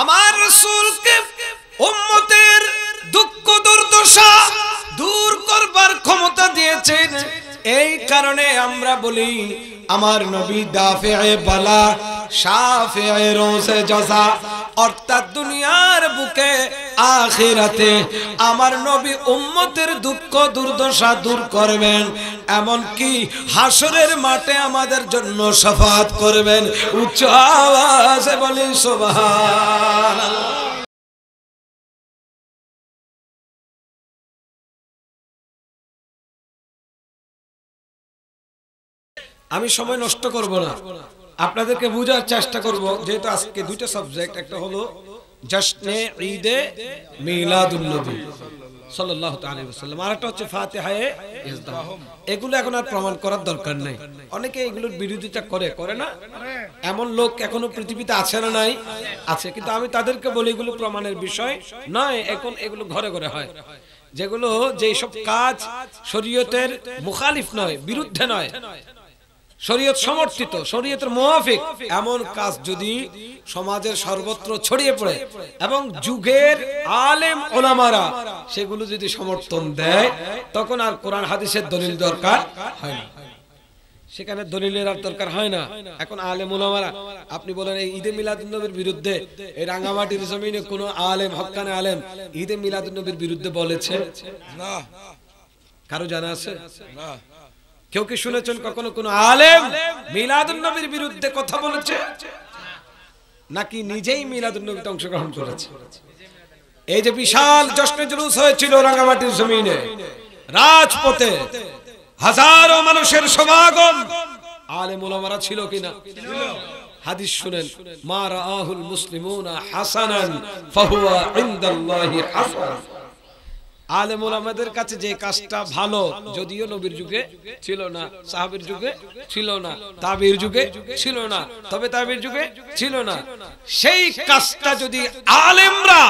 আমার রসুলকে উম্মতের দুঃখ দুর্দশা দূর করবার ক্ষমতা দিয়েছেন এই কারণে আমরা বলি আমার নবী দাফে বালা সাফে রোসে জসা অর্থাৎ দুনিয়ার বুকে আখেরাতে আমার নবী উম্মতের দুঃখ দুর্দশা দূর করবেন এমন কি হাসরের মাঠে আমাদের জন্য সাফাত করবেন উচ্চ আওয়াজে বলি সোভা আমি সময় নষ্ট করব না আপনাদেরকে বোঝার চেষ্টা করব যেহেতু আজকে দুইটা সাবজেক্ট একটা হলো জশ্নে ঈদে মিলাদুল্নবী সাল্লাল্লাহু আলাইহি ওয়াসাল্লাম একটা হচ্ছে ফাতিহায়ে ইসদাম এগুলো এখন আর প্রমাণ করার দরকার নাই অনেকে এগুলোর বিরোধিতা করে করে না এমন লোক এখনো পৃথিবীতে আছে না নাই আছে কিন্তু আমি তাদেরকে বলি এগুলো প্রমাণের বিষয় নয় এখন এগুলো ঘরে ঘরে হয় যেগুলো যেই সব কাজ শরীয়তের মুখালিফ নয় বিরুদ্ধে নয় শরীয়ত সমর্থিত শরীয়তের মোয়াফিক এমন কাজ যদি সমাজের সর্বত্র ছড়িয়ে পড়ে এবং যুগের আলেম ওলামারা সেগুলো যদি সমর্থন দেয় তখন আর কোরআন হাদিসের দলিল দরকার হয় না সেখানে দলিলের আর দরকার হয় না এখন আলেম ওলামারা আপনি বলেন এই ঈদে মিলাদুন্নবীর বিরুদ্ধে এই রাঙামাটির জমিনে কোন আলেম হকানে আলেম ঈদে মিলাদুন্নবীর বিরুদ্ধে বলেছে না কারো জানা আছে না কেউ কি শুনেছেন কখনো কোন আলেম মিলাদুল নবীর বিরুদ্ধে কথা বলেছে নাকি নিজেই মিলাদুল নবীতে অংশগ্রহণ করেছে এই যে বিশাল জশ্ন জুলুস হয়েছিল রাঙামাটির জমিনে রাজপথে হাজারো মানুষের সমাগম আলেম ওলামারা ছিল কিনা হাদিস শুনেন মা রাহুল মুসলিমুনা হাসানান ফাহুয়া ইনদাল্লাহি হাসান আলেম ওলামাদের কাছে যে কাজটা ভালো যদিও নবীর যুগে ছিল না সাহাবের যুগে ছিল না তাবির যুগে ছিল না তবে তাবির যুগে ছিল না সেই কাজটা যদি আলেমরা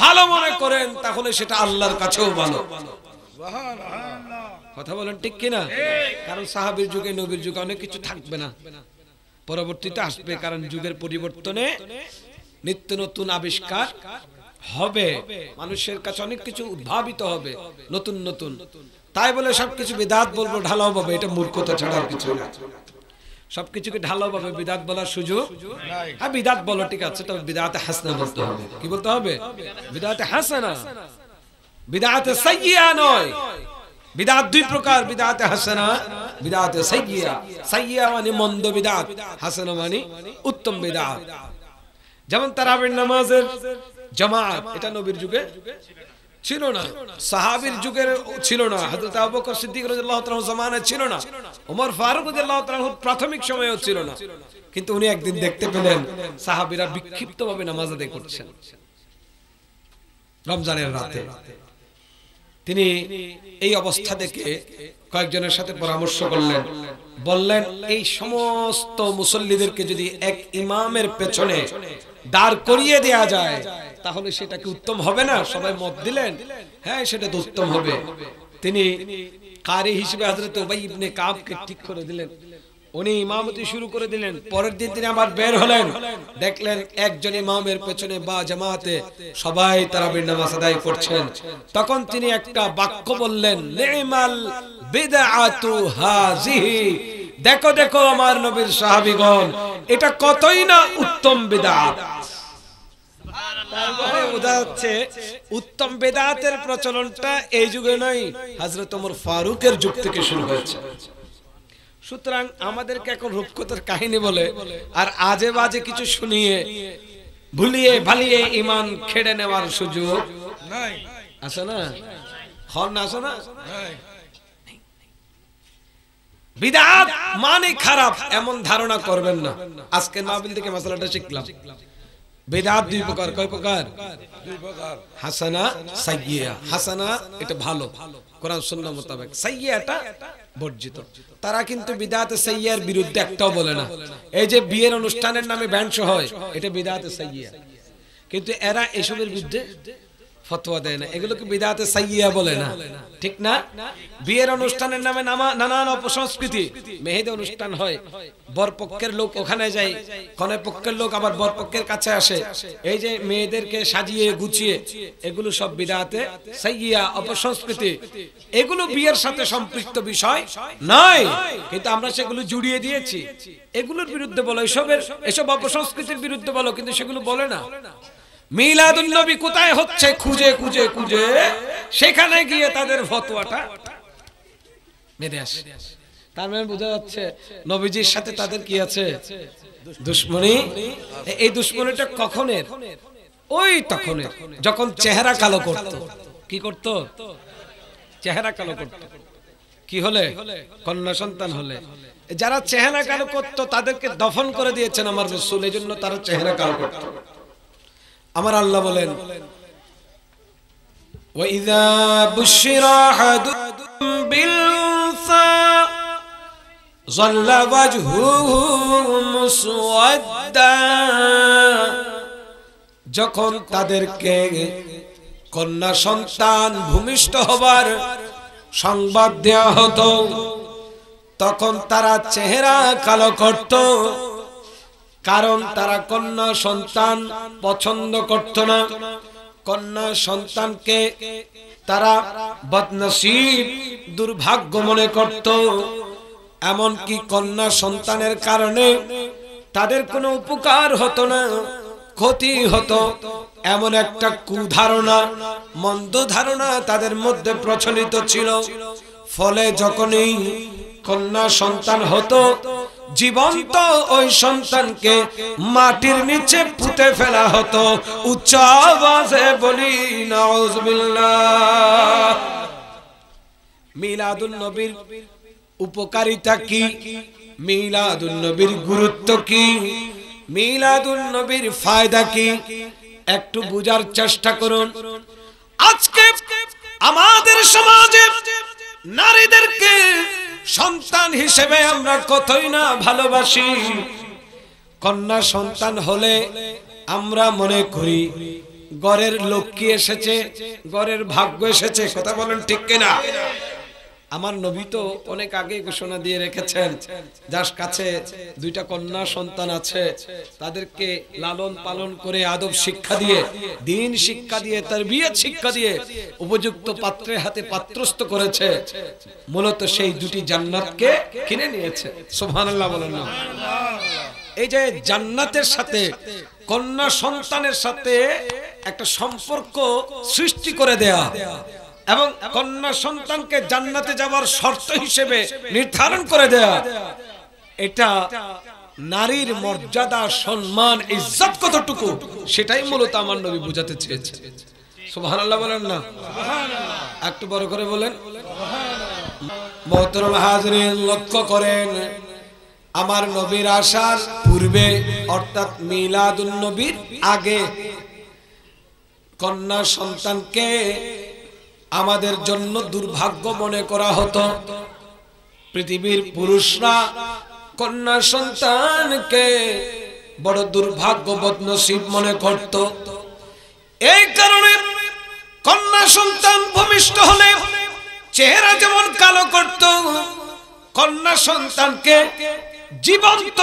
ভালো মনে করেন তাহলে সেটা আল্লাহর কাছেও ভালো কথা বলেন ঠিক কিনা কারণ সাহাবির যুগে নবীর যুগে অনেক কিছু থাকবে না পরবর্তীতে আসবে কারণ যুগের পরিবর্তনে নিত্য নতুন আবিষ্কার হবে মানুষের কাছে অনেক কিছু উদ্ভাবিত হবে নতুন নতুন তাই বলে সবকিছু বিদাত বলবো ঢালাও পাবে এটা মূর্খতা ছাড়া কিছু না সবকিছুকে ঢালাও পাবে বিদাত বলার সুযোগ হ্যাঁ বিদাত বলো ঠিক আছে তবে বিদাতে হাসনা বলতে হবে কি বলতে হবে বিদাতে হাসানা বিদাতে সাইয়া নয় বিদাত দুই প্রকার বিদাতে হাসানা বিদাতে সাইয়া সাইয়া মানে মন্দ বিদাত হাসানা মানে উত্তম বিদাত যেমন তারাবির নামাজের জামাত এটা নবীর যুগে ছিল না সাহাবির যুগের ছিল না হযরত আবু বকর সিদ্দিক রাদিয়াল্লাহু তাআলার জামানায় ছিল না ওমর ফারুক রাদিয়াল্লাহু তাআলার প্রাথমিক সময়েও ছিল না কিন্তু উনি একদিন দেখতে পেলেন সাহাবীরা বিক্ষিপ্তভাবে নামাজ আদায় করছেন রমজানের রাতে তিনি এই অবস্থা দেখে কয়েকজনের সাথে পরামর্শ করলেন বললেন এই সমস্ত মুসল্লিদেরকে যদি এক ইমামের পেছনে দাঁড় করিয়ে দেয়া যায় তাহলে সেটা কি উত্তম হবে না সবাই মত দিলেন হ্যাঁ সেটা তো উত্তম হবে তিনি কারি হিসেবে হাজরত ওবাই ইবনে কাবকে ঠিক করে দিলেন উনি ইমামতি শুরু করে দিলেন পরের দিন তিনি আবার বের হলেন দেখলেন একজন ইমামের পেছনে বা জামাতে সবাই তারাবির নামাজ আদায় করছেন তখন তিনি একটা বাক্য বললেন নেমাল বিদআতু হাজিহি দেখো দেখো আমার নবীর সাহাবীগণ এটা কতই না উত্তম বিদআত সুতরাং আমাদেরকে এখন কাহিনী বলে আর আজে বাজে কিছু শুনিয়ে ভুলিয়ে ভালিয়ে ইমান খেড়ে নেওয়ার সুযোগ আছে না হন আছে না বিদাত মানে খারাপ এমন ধারণা করবেন না আজকে মাহবিল থেকে মশলাটা শিখলাম বেদাত দুই প্রকার কয় প্রকার হাসানা সাইয়া হাসানা এটা ভালো কোরআন সুন্নাহ মোতাবেক সাইয়াটা বর্জিত তারা কিন্তু বিদাতে সাইয়ার বিরুদ্ধে একটাও বলে না এই যে বিয়ের অনুষ্ঠানের নামে ব্যাংশ হয় এটা বিদাতে সাইয়া কিন্তু এরা এসবের বিরুদ্ধে ফতোয়া দেয় না এগুলোকে বিদাতে সাইয়া বলে না ঠিক না বিয়ের অনুষ্ঠানের নামে নানান অপসংস্কৃতি মেহেদে অনুষ্ঠান হয় বরপক্ষের লোক ওখানে যায় কনে পক্ষের লোক আবার বরপক্ষের কাছে আসে এই যে মেয়েদেরকে সাজিয়ে গুছিয়ে এগুলো সব বিদাতে সাইয়া অপসংস্কৃতি এগুলো বিয়ের সাথে সম্পৃক্ত বিষয় নয় কিন্তু আমরা সেগুলো জুড়িয়ে দিয়েছি এগুলোর বিরুদ্ধে বলো এসবের এসব অপসংস্কৃতির বিরুদ্ধে বলো কিন্তু সেগুলো বলে না মিলাদুল নবী কোথায় হচ্ছে খুঁজে খুঁজে খুঁজে সেখানে গিয়ে তাদের ফতোয়াটা বেঁধে আসে তার মানে বোঝা যাচ্ছে নবীজির সাথে তাদের কি আছে দুশ্মনী এই দুশ্মনীটা কখনের ওই তখনের যখন চেহারা কালো করত কি করত চেহারা কালো করত কি হলে কন্যা সন্তান হলে যারা চেহারা কালো করত তাদেরকে দফন করে দিয়েছেন আমার রসুল এই জন্য তারা চেহারা কালো করত আমার আল্লাহ বলেন যখন তাদেরকে কন্যা সন্তান ভূমিষ্ঠ হবার সংবাদ দেওয়া হতো তখন তারা চেহারা কালো করতো কারণ তারা কন্যা সন্তান পছন্দ করত না কন্যা সন্তানকে তারা বদনসিব দুর্ভাগ্য মনে করত এমনকি কন্যা সন্তানের কারণে তাদের কোনো উপকার হতো না ক্ষতি হতো এমন একটা কুধারণা মন্দ ধারণা তাদের মধ্যে প্রচলিত ছিল ফলে যখনই কন্যা সন্তান হতো জীবন্ত ওই সন্তানকে মাটির নিচে পুঁতে ফেলা হতো উচ্চ আওয়াজে বলি মিলাদুল নবীর উপকারিতা কি মিলাদুল নবীর গুরুত্ব কি মিলাদুল নবীর ফায়দা কি একটু বুঝার চেষ্টা করুন আজকে আমাদের সমাজে নারীদেরকে সন্তান হিসেবে আমরা কতই না ভালোবাসি কন্যা সন্তান হলে আমরা মনে করি গড়ের লক্ষ্মী এসেছে গড়ের ভাগ্য এসেছে কথা বলেন ঠিক কিনা আমার নবী তো অনেক আগে ঘোষণা দিয়ে রেখেছেন যার কাছে দুইটা কন্যা সন্তান আছে তাদেরকে লালন পালন করে আদব শিক্ষা দিয়ে দিন শিক্ষা দিয়ে তার বিয়ের শিক্ষা দিয়ে উপযুক্ত পাত্রে হাতে পাত্রস্থ করেছে মূলত সেই দুটি জান্নাতকে কিনে নিয়েছে সুবহানাল্লাহ বলেন না এই যে জান্নাতের সাথে কন্যা সন্তানের সাথে একটা সম্পর্ক সৃষ্টি করে দেয়া এবং কন্যা সন্তানকে জান্নাতে যাওয়ার শর্ত হিসেবে নির্ধারণ করে দেয়া এটা নারীর মর্যাদা সম্মান ইজ্জত কতটুকু সেটাই মূলত আমার নবী বোঝাতে চেয়েছে সুবহানাল্লাহ বলেন না একটু বড় করে বলেন মহতরম হাজরিন লক্ষ্য করেন আমার নবীর আসার পূর্বে অর্থাৎ মিলাদুল নবীর আগে কন্যা সন্তানকে আমাদের জন্য দুর্ভাগ্য মনে করা হতো পৃথিবীর পুরুষরা কন্যা সন্তানকে বড় দুর্ভাগ্যবত শিব মনে করত এই কারণে কন্যা সন্তান ভূমিষ্ঠ হলে চেহারা যেমন কালো করত কন্যা সন্তানকে জীবন্ত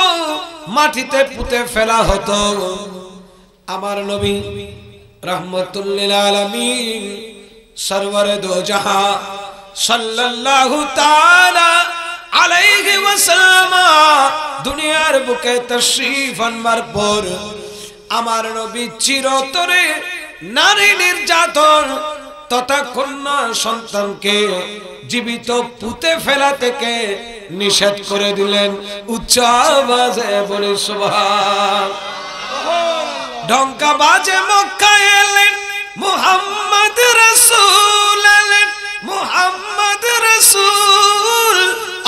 মাটিতে পুঁতে ফেলা হতো আমার নবী রহমতুল্লিল আলমী সরবর দো জাহা সাল্লাল্লাহু তাআলা আলাইহি ওয়াসাল্লাম দুনিয়ার বুকে তশরীফ আনবার পর আমার নবী চিরতরে নারী নির্যাতন তথা কন্যা সন্তানকে জীবিত পুঁতে ফেলা থেকে নিষেধ করে দিলেন উচ্চ আওয়াজে বলে সুবহান ঢঙ্কা বাজে মক্কা এলেন মোহাম্মদ রসুল মোহাম্মদ রসুল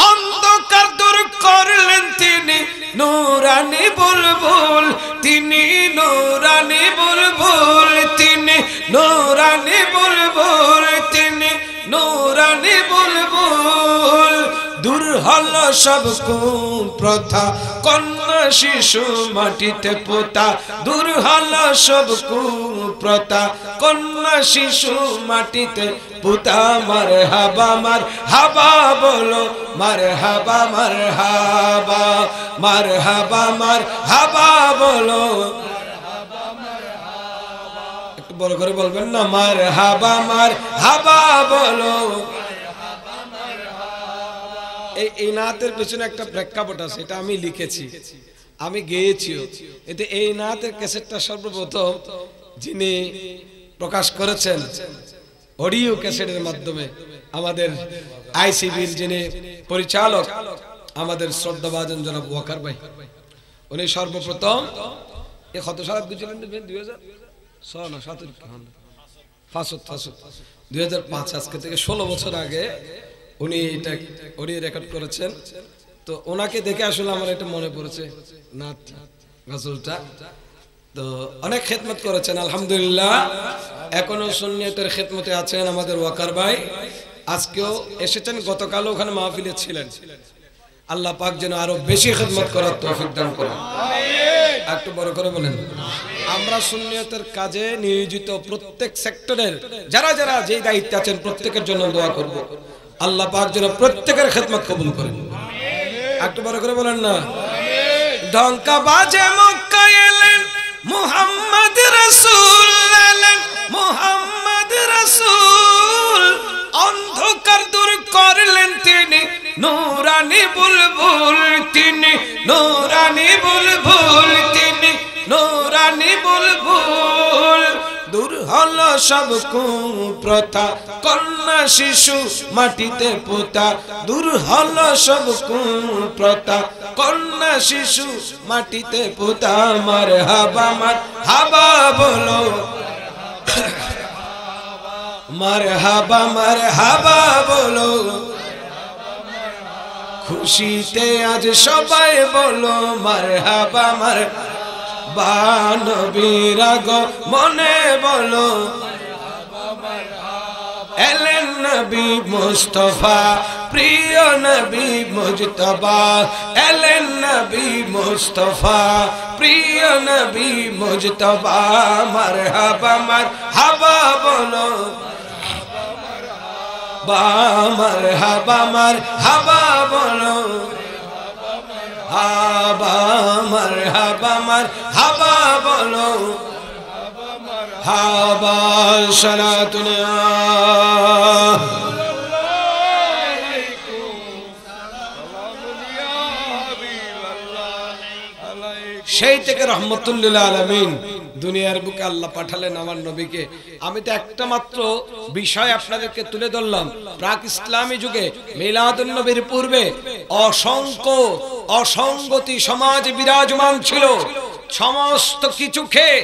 অন্ধকার দূর করলেন তিনি নোরানি বুলবুল তিনি নোরানি বুলবুল তিনি নোরানি বুলবুল তিনি নোরানি বুলবুল দূর হল সব কুন প্রথা কন্যা শিশু মাটিতে পোতা দূর হল সব কুন প্রথা কন্যা শিশু মাটিতে পোতা মার হাবা মার হাবা বলো মার হাবা মার হাবা মার হাবা মার হাবা বলো একটু বড় করে বলবেন না মার হাবা মার হাবা বলো এই নাতের পেছনে একটা প্রেক্ষাপট আছে এটা আমি লিখেছি আমি গেয়েছিও এতে এই নাতের ক্যাসেটটা সর্বপ্রথম যিনি প্রকাশ করেছেন অডিও ক্যাসেটের মাধ্যমে আমাদের আইসিবির যিনি পরিচালক আমাদের শ্রদ্ধাভাজন জনাব ওয়াকার ভাই উনি সর্বপ্রথম এ কত সাল বুঝলেন দুই হাজার ছ না সাতের দুই হাজার পাঁচ আজকে থেকে ষোলো বছর আগে উনি এটা উনি রেকর্ড করেছেন তো ওনাকে দেখে আসলে আমার এটা মনে পড়েছে নাথ গজলটা তো অনেক খেদমত করেছেন আলহামদুলিল্লাহ এখনো সুন্নিয়তের খেদমতে আছেন আমাদের ওয়াকার ভাই আজকেও এসেছেন গতকাল ওখানে মাহফিলে ছিলেন আল্লাহ পাক যেন আরো বেশি খেদমত করার তৌফিক দান করেন একটু বড় করে বলেন আমরা সুন্নিয়তের কাজে নিয়োজিত প্রত্যেক সেক্টরের যারা যারা যে দায়িত্বে আছেন প্রত্যেকের জন্য দোয়া করবো আল্লাহ পাক যেন প্রত্যেকের খেদমত কবুল করেন একটু বড় করে বলেন না ঢঙ্কা বাজে মক্কা এলেন মোহাম্মদ রসুল এলেন মোহাম্মদ রসুল অন্ধকার দূর করলেন তিনি নোরানি বুলবুল তিনি নোরানি বুলবুল তিনি নোরানি বুলবুল দূর হলো সব কুপ্রথা কন্যা শিশু মাটিতে পোতা দূর হলো সব কুপ্রথা কন্যা শিশু মাটিতে পোতা আমার হাবা মার হাবা বলো মার হাবা মার হাবা বলো খুশিতে আজ সবাই বলো মার হাবা মার বানবীরাগ মনে বলো এলেন নবী মুস্তফা প্রিয় নবী মুজতবা এলেন নবী মুস্তফা প্রিয় নবী মুজতবা মারহাবা মারহাবা বলো মারহাবা হাবা বলো হাবা মর হাবা মর হাবা বলো হাবা সারা দুনিয়া সেই থেকে রহমতুল্লিল্লা আলমিন দুনিয়ার বুকে আল্লাহ পাঠালেন আমার নবীকে আমি তো একটা মাত্র বিষয় আপনাদেরকে তুলে ধরলাম প্রাক ইসলামী যুগে মিলাদুল নবীর পূর্বে অসংখ্য অসংগতি সমাজ বিরাজমান ছিল সমস্ত কিছু খেয়ে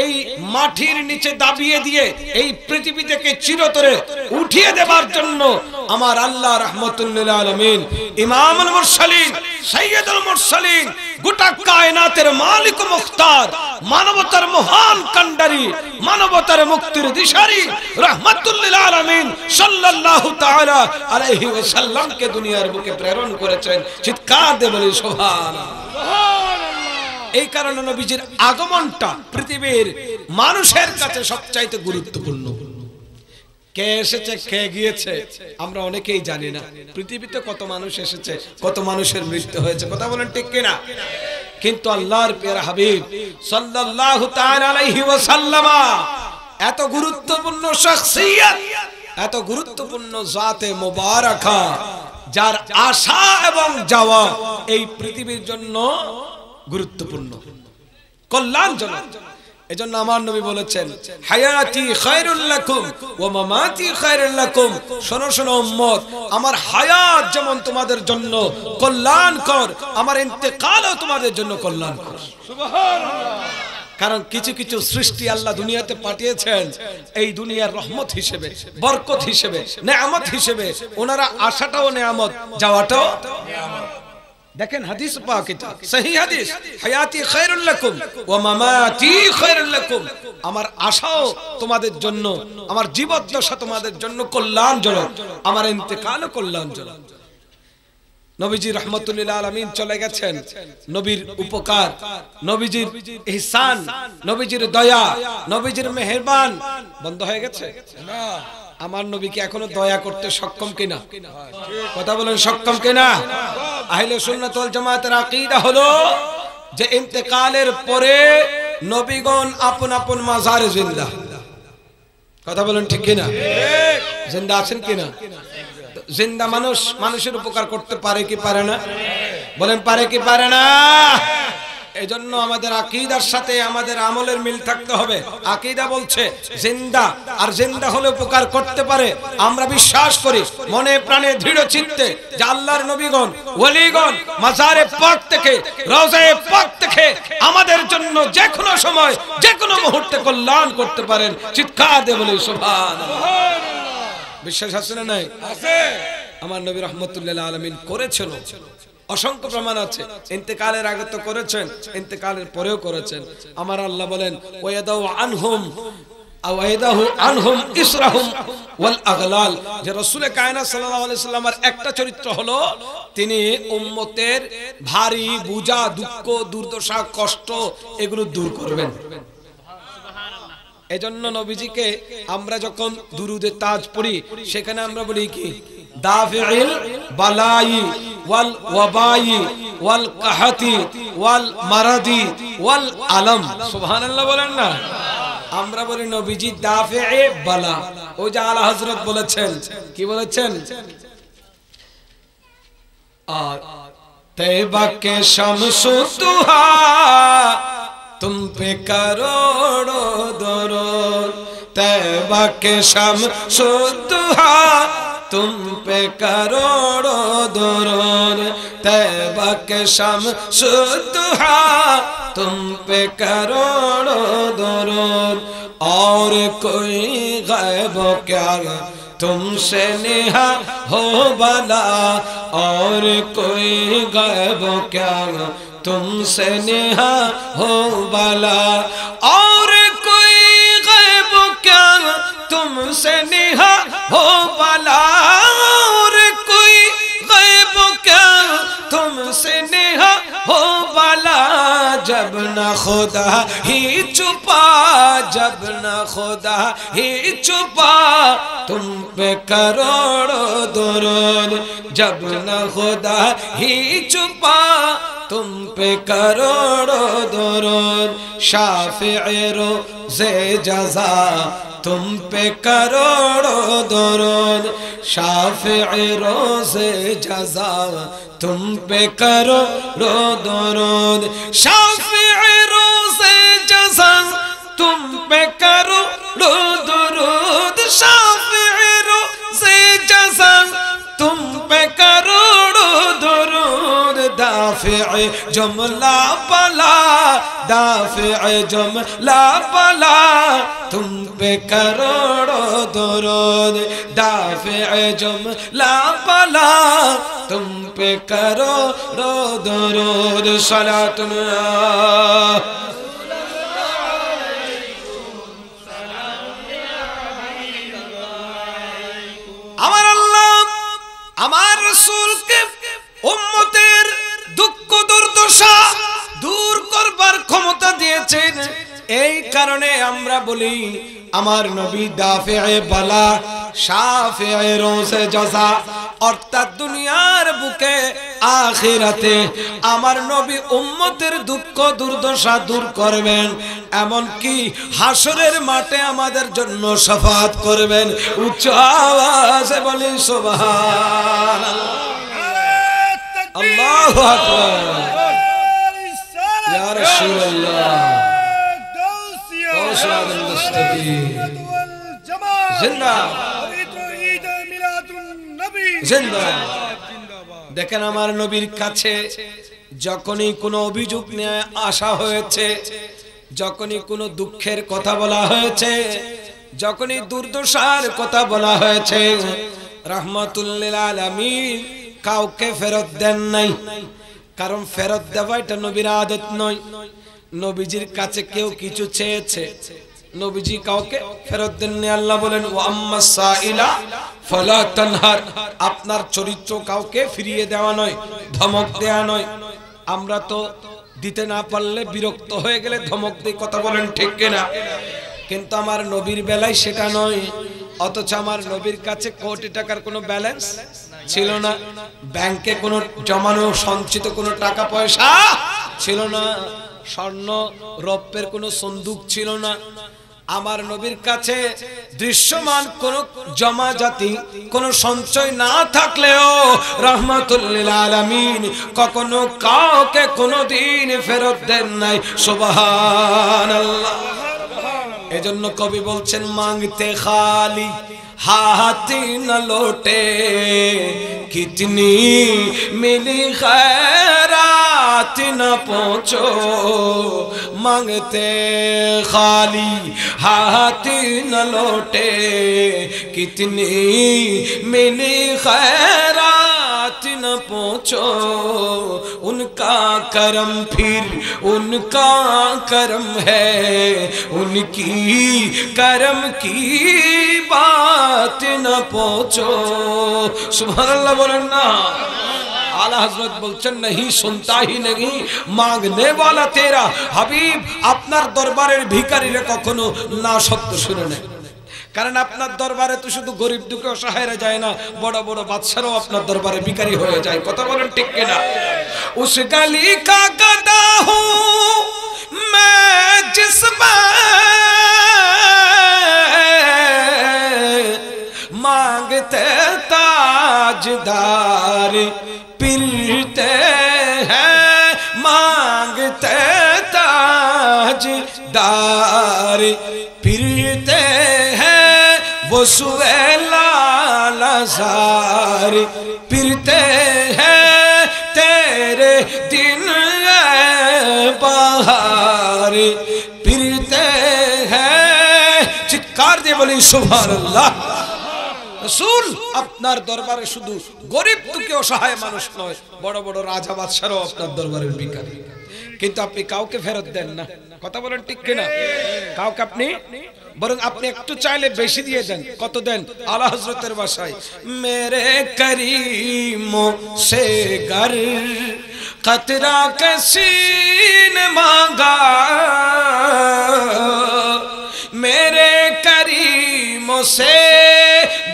এই মাটির নিচে দাবিয়ে দিয়ে এই পৃথিবী থেকে চিরতরে উঠিয়ে দেবার জন্য আমার আল্লাহ রহমতুল্লিল আলমিন ইমামুল মুরসালিন সৈয়দুল মুরসালিন গোটা কায়নাতের মালিক মুখতার মানবতার মহান কান্ডারি মানবতার মুক্তির দিশারি রহমতুল্লিল আলমিন সাল্লাহ তালা আলহি সাল্লামকে দুনিয়ার বুকে প্রেরণ করেছেন চিৎকার দেবলি সোহান এই কারণে নবীজির আগমনটা পৃথিবীর মানুষের কাছে সবচাইতে গুরুত্বপূর্ণ কে এসেছে কে গিয়েছে আমরা অনেকেই জানি না পৃথিবীতে কত মানুষ এসেছে কত মানুষের মৃত্যু হয়েছে কথা বলেন ঠিক কিনা কিন্তু আল্লাহর পেয়ার হাবিব সাল্লাল্লাহু তাআলা আলাইহি ওয়াসাল্লামা এত গুরুত্বপূর্ণ শখসিয়ত এত গুরুত্বপূর্ণ জাতে মোবারকা যার আশা এবং যাওয়া এই পৃথিবীর জন্য গুরুত্বপূর্ণ কল্যাণজনক এজন্য আমার নবী বলেছেন হায়াতি খায়রুল লাকুম ওয়া মামাতি খায়রুল লাকুম শোনো শোনো উম্মত আমার হায়াত যেমন তোমাদের জন্য কল্যাণকর আমার ইন্তেকালও তোমাদের জন্য কল্যাণকর সুবহানাল্লাহ কারণ কিছু কিছু সৃষ্টি আল্লাহ দুনিয়াতে পাঠিয়েছেন এই দুনিয়ার রহমত হিসেবে বরকত হিসেবে নেয়ামত হিসেবে ওনারা আসাটাও নেয়ামত যাওয়াটাও নেয়ামত দেখেন হাদিস পাকিতা সহি হাদিস হায়াতি খায়রুল লাকুম ওয়া মামাতি খায়রুল লাকুম আমার আশাও তোমাদের জন্য আমার দশা তোমাদের জন্য কল্যাণজনক আমার ইন্তেকালও কল্যাণজনক নবীজি রহমতুল্লাহ আলমিন চলে গেছেন নবীর উপকার নবীজির ইহসান নবীজির দয়া নবীজির মেহরবান বন্ধ হয়ে গেছে না আমার নবীকে এখনো দয়া করতে সক্ষম কিনা কথা বলেন সক্ষম কিনা সুন্নাত ওয়াল জামাতের আকীদা হলো যে ইন্তেকালের পরে নবীগণ আপন আপন মাজারে জিন্দা কথা বলেন ঠিক কিনা জিন্দা আছেন কিনা জিন্দা মানুষ মানুষের উপকার করতে পারে কি পারে না বলেন পারে কি পারে না এজন্য আমাদের আকিদার সাথে আমাদের আমলের মিল থাকতে হবে আকিদা বলছে জিন্দা আর জিন্দা হলে উপকার করতে পারে আমরা বিশ্বাস করি মনে প্রাণে দৃঢ় চিন্তে যে আল্লাহর নবীগণ ওলিগণ মাজারে পাক থেকে রোজায়ে পাক থেকে আমাদের জন্য যে কোনো সময় যে কোনো মুহূর্তে কল্যাণ করতে পারেন চিৎকার দে বলে সুবহানাল্লাহ বিশ্বাস আছে না নাই আছে আমার নবী রহমতুল্লাহ আলমিন করেছিল অসংখ্য প্রমাণ আছে ইন্তেকালের আগে তো করেছেন ইন্তেকালের পরেও করেছেন আমার আল্লাহ বলেন ওয়েদাউ আনহুম একটা চরিত্র হলো তিনি উম্মতের ভারী বুজা দুঃখ দুর্দশা কষ্ট এগুলো দূর করবেন এজন্য নবীজিকে আমরা যখন দুরুদের তাজ পড়ি সেখানে আমরা বলি কি দাফিল বালাই ওয়াল ওয়াবাই ওয়াল কাহাতি ওয়াল মারাদি ওয়াল আলম সুবহানাল্লাহ বলেন না আমরা বলি নবীজি দাফে বালা ও যে আলা হযরত বলেছেন কি বলেছেন তেবাকে শামসু তুহা তুম পে করোড়ো দরোর তেবাকে শামসু তুহা تم پہ کروڑو دور تم پہ کروڑو درود اور کوئی غیب ہو کیا گا تم نہا ہو بلا اور کوئی غیب ہو کیا گا تم نہا ہو بلا اور تم سے نہا ہو والا اور کوئی غیب کیا تم سے نہا ہو والا جب نہ خدا ہی چھپا جب نہ خدا ہی چھپا تم پہ کروڑو درود جب نہ خدا ہی چھپا تم پہ کروڑو درود شافع روزے جزا تم پہ کرو درود شافع روز جزا تم پہ کرو درود شافع روز جزا تم پہ کرو درود شافع روز جزا تم پہ کرو دافع جملہ بلا دافع جملہ بلا تم پہ کروڑوں درود دافع جملہ بلا تم پہ کروڑوں درود صلاة اللہ সমস্যা দূর করবার ক্ষমতা দিয়েছেন এই কারণে আমরা বলি আমার নবী দাফে বালা সাফে রোসে জসা অর্থাৎ দুনিয়ার বুকে আখেরাতে আমার নবী উম্মতের দুঃখ দুর্দশা দূর করবেন এমন কি হাসরের মাঠে আমাদের জন্য সাফাত করবেন উচ্চ আওয়াজে বলি সোভা আল্লাহ দেখেন আমার নবীর কাছে যখনই কোনো অভিযোগ নিয়ে আসা হয়েছে যখনই কোনো দুঃখের কথা বলা হয়েছে যখনই দুর্দশার কথা বলা হয়েছে রহমতুল্লিল আলমী কাউকে ফেরত দেন নাই কারণ ফেরত দেওয়া এটা নবীর আদত নয় নবীজির কাছে কেউ কিছু চেয়েছে নবীজি কাউকে ফেরত দেননি আল্লাহ বলেন আপনার চরিত্র কাউকে ফিরিয়ে দেওয়া নয় ধমক দেওয়া নয় আমরা তো দিতে না পারলে বিরক্ত হয়ে গেলে ধমক দিয়ে কথা বলেন ঠিক কিনা কিন্তু আমার নবীর বেলায় সেটা নয় অথচ আমার নবীর কাছে কোটি টাকার কোনো ব্যালেন্স ছিল না ব্যাংকে কোনো জমানো সঞ্চিত কোনো টাকা পয়সা ছিল না স্বর্ণ রপ্যের কোনো সন্দুক ছিল না আমার নবীর কাছে দৃশ্যমান কোন জমা জাতি কোন সঞ্চয় না থাকলেও রহমাতুল্লিল কখনো কাউকে দিন ফেরত দেন নাই সোবাহ এজন্য কবি বলছেন মাংতে খালি હાથી ન લોટે કેટલી મેલે ખેરા તન પોચો માંગતે ખાલી હાથી ન લોટે કિતની મેલે ખેરા साथ न पहुंचो उनका करम फिर उनका करम है उनकी करम की बात न पहुंचो सुबह अल्लाह बोलना आला हजरत बोलचन नहीं सुनता ही नहीं मांगने वाला तेरा हबीब अपना दरबार भिकारी कखो ना सत्य শুনে নেয় কারণ আপনার দরবারে তো শুধু গরিব দুঃখে অসহায়রা যায় না বড় বড় বাদশারাও আপনার দরবারে বিকারি হয়ে যায় কথা বলেন ঠিক কিনা উস গালি কা গদা হু मैं जिसमें मांगते ताजदार पिलते हैं मांगते लालाजार फिरते हैं तेरे दिन बाहर फिरते हैं चित्कार दे बोली सुबह রসুল আপনার দরবারে শুধু গরিব দুঃখে অসহায় মানুষ নয় বড় বড় রাজা বাদশারও আপনার দরবারের বিকারী কিন্তু আপনি কাউকে ফেরত দেন না কথা বলেন ঠিক কিনা কাউকে আপনি বরং আপনি একটু চাইলে বেশি দিয়ে দেন কত দেন আলা হজরতের বাসায় মেরে করিম সে গর কতরা কসিন মাগা মেরে করিম সে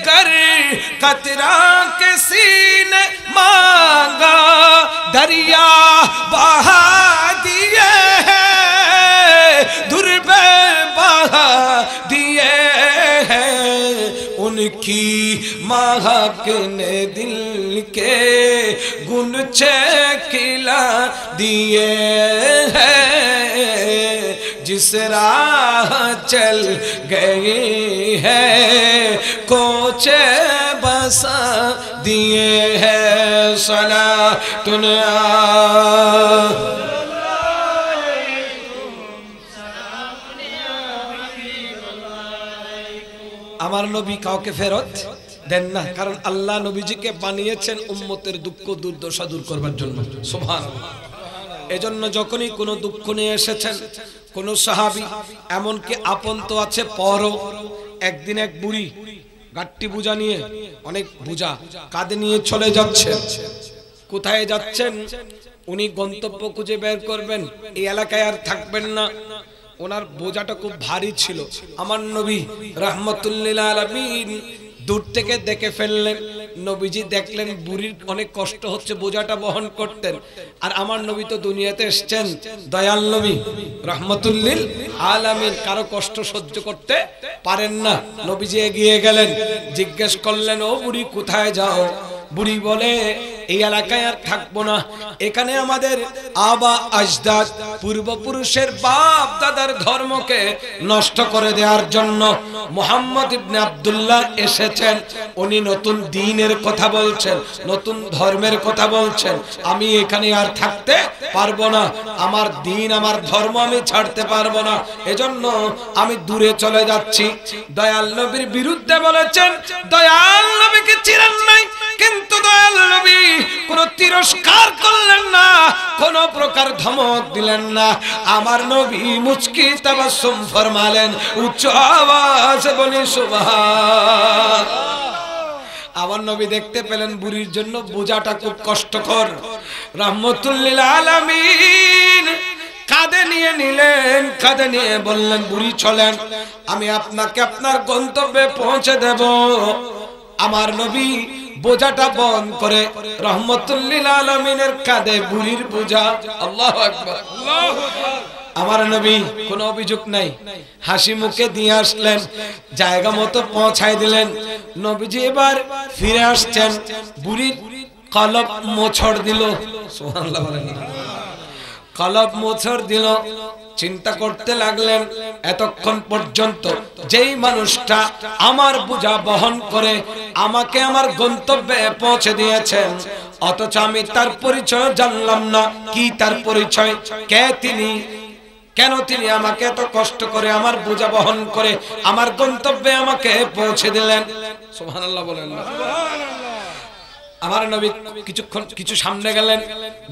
গর कतरा के মাগা मांगा दरिया बहा کی نے دل کے گنچے کھلا دیے ہیں جس راہ چل گئی ہے کوچے بسا دیے ہیں صلاة نیا আমার নবী কাউকে ফেরত দেন না কারণ আল্লাহ নবীজিকে বানিয়েছেন উম্মতের দুঃখ দুর্দশা দূর করবার জন্য সোভান এজন্য যখনই কোনো দুঃখ নিয়ে এসেছেন কোন সাহাবি এমনকি আপন তো আছে পরও একদিন এক বুড়ি গাট্টি বুঝা নিয়ে অনেক বুঝা কাঁধে নিয়ে চলে যাচ্ছে কোথায় যাচ্ছেন উনি গন্তব্য খুঁজে বের করবেন এই এলাকায় আর থাকবেন না ওনার বোঝাটা খুব ভারী ছিল আমার নবী রহমতুল্লিল দূর থেকে দেখে ফেললেন নবীজি দেখলেন বুড়ির অনেক কষ্ট হচ্ছে বোঝাটা বহন করতেন আর আমার নবী তো দুনিয়াতে এসছেন দয়াল নবী রহমতুল্লিল আলামিন কারো কষ্ট সহ্য করতে পারেন না নবীজি এগিয়ে গেলেন জিজ্ঞেস করলেন ও বুড়ি কোথায় যাও বুড়ি বলে এই এলাকায় আর থাকবো না এখানে আমাদের আবা আজদাদ পূর্বপুরুষের বাপ দাদার ধর্মকে নষ্ট করে দেওয়ার জন্য মোহাম্মদ ইবনে আবদুল্লাহ এসেছেন উনি নতুন দিনের কথা বলছেন নতুন ধর্মের কথা বলছেন আমি এখানে আর থাকতে পারবো না আমার দিন আমার ধর্ম আমি ছাড়তে পারবো না এজন্য আমি দূরে চলে যাচ্ছি দয়াল নবীর বিরুদ্ধে বলেছেন দয়াল নবীকে চিরান নাই কিন্তু দয়াল নবী কোন তিরস্কার করলেন না কোন প্রকার ধমক দিলেন না আমার নবী মুচকি তাবাসুম ফরমালেন উচ্চ আওয়াজ বলি সুবহান আমার নবী দেখতে পেলেন বুড়ির জন্য বোঝাটা খুব কষ্টকর রহমতুল্লিল আলামিন কাঁধে নিয়ে নিলেন কাঁধে নিয়ে বললেন বুড়ি চলেন আমি আপনাকে আপনার গন্তব্যে পৌঁছে দেব আমার নবী বোঝাটা বন্ধ করে রহমতুল্লিল আলমিনের কাঁধে বুড়ির বোঝা আল্লাহ আমার নবী কোন অভিযোগ নাই হাসি মুখে দিয়ে আসলেন জায়গা মতো পৌঁছাই দিলেন নবীজি এবার ফিরে আসছেন বুড়ির কলব মোছর দিল সোহান কলব মোছর দিল চিন্তা করতে লাগলেন এতক্ষণ পর্যন্ত যেই মানুষটা আমার বোঝা বহন করে আমাকে আমার গন্তব্যে পৌঁছে দিয়েছেন অথচ আমি তার পরিচয় জানলাম না কি তার পরিচয় কে তিনি কেন তিনি আমাকে এত কষ্ট করে আমার বোঝা বহন করে আমার গন্তব্যে আমাকে পৌঁছে দিলেন সুবহানাল্লাহ বলেন না আমার নবী কিছুক্ষণ কিছু সামনে গেলেন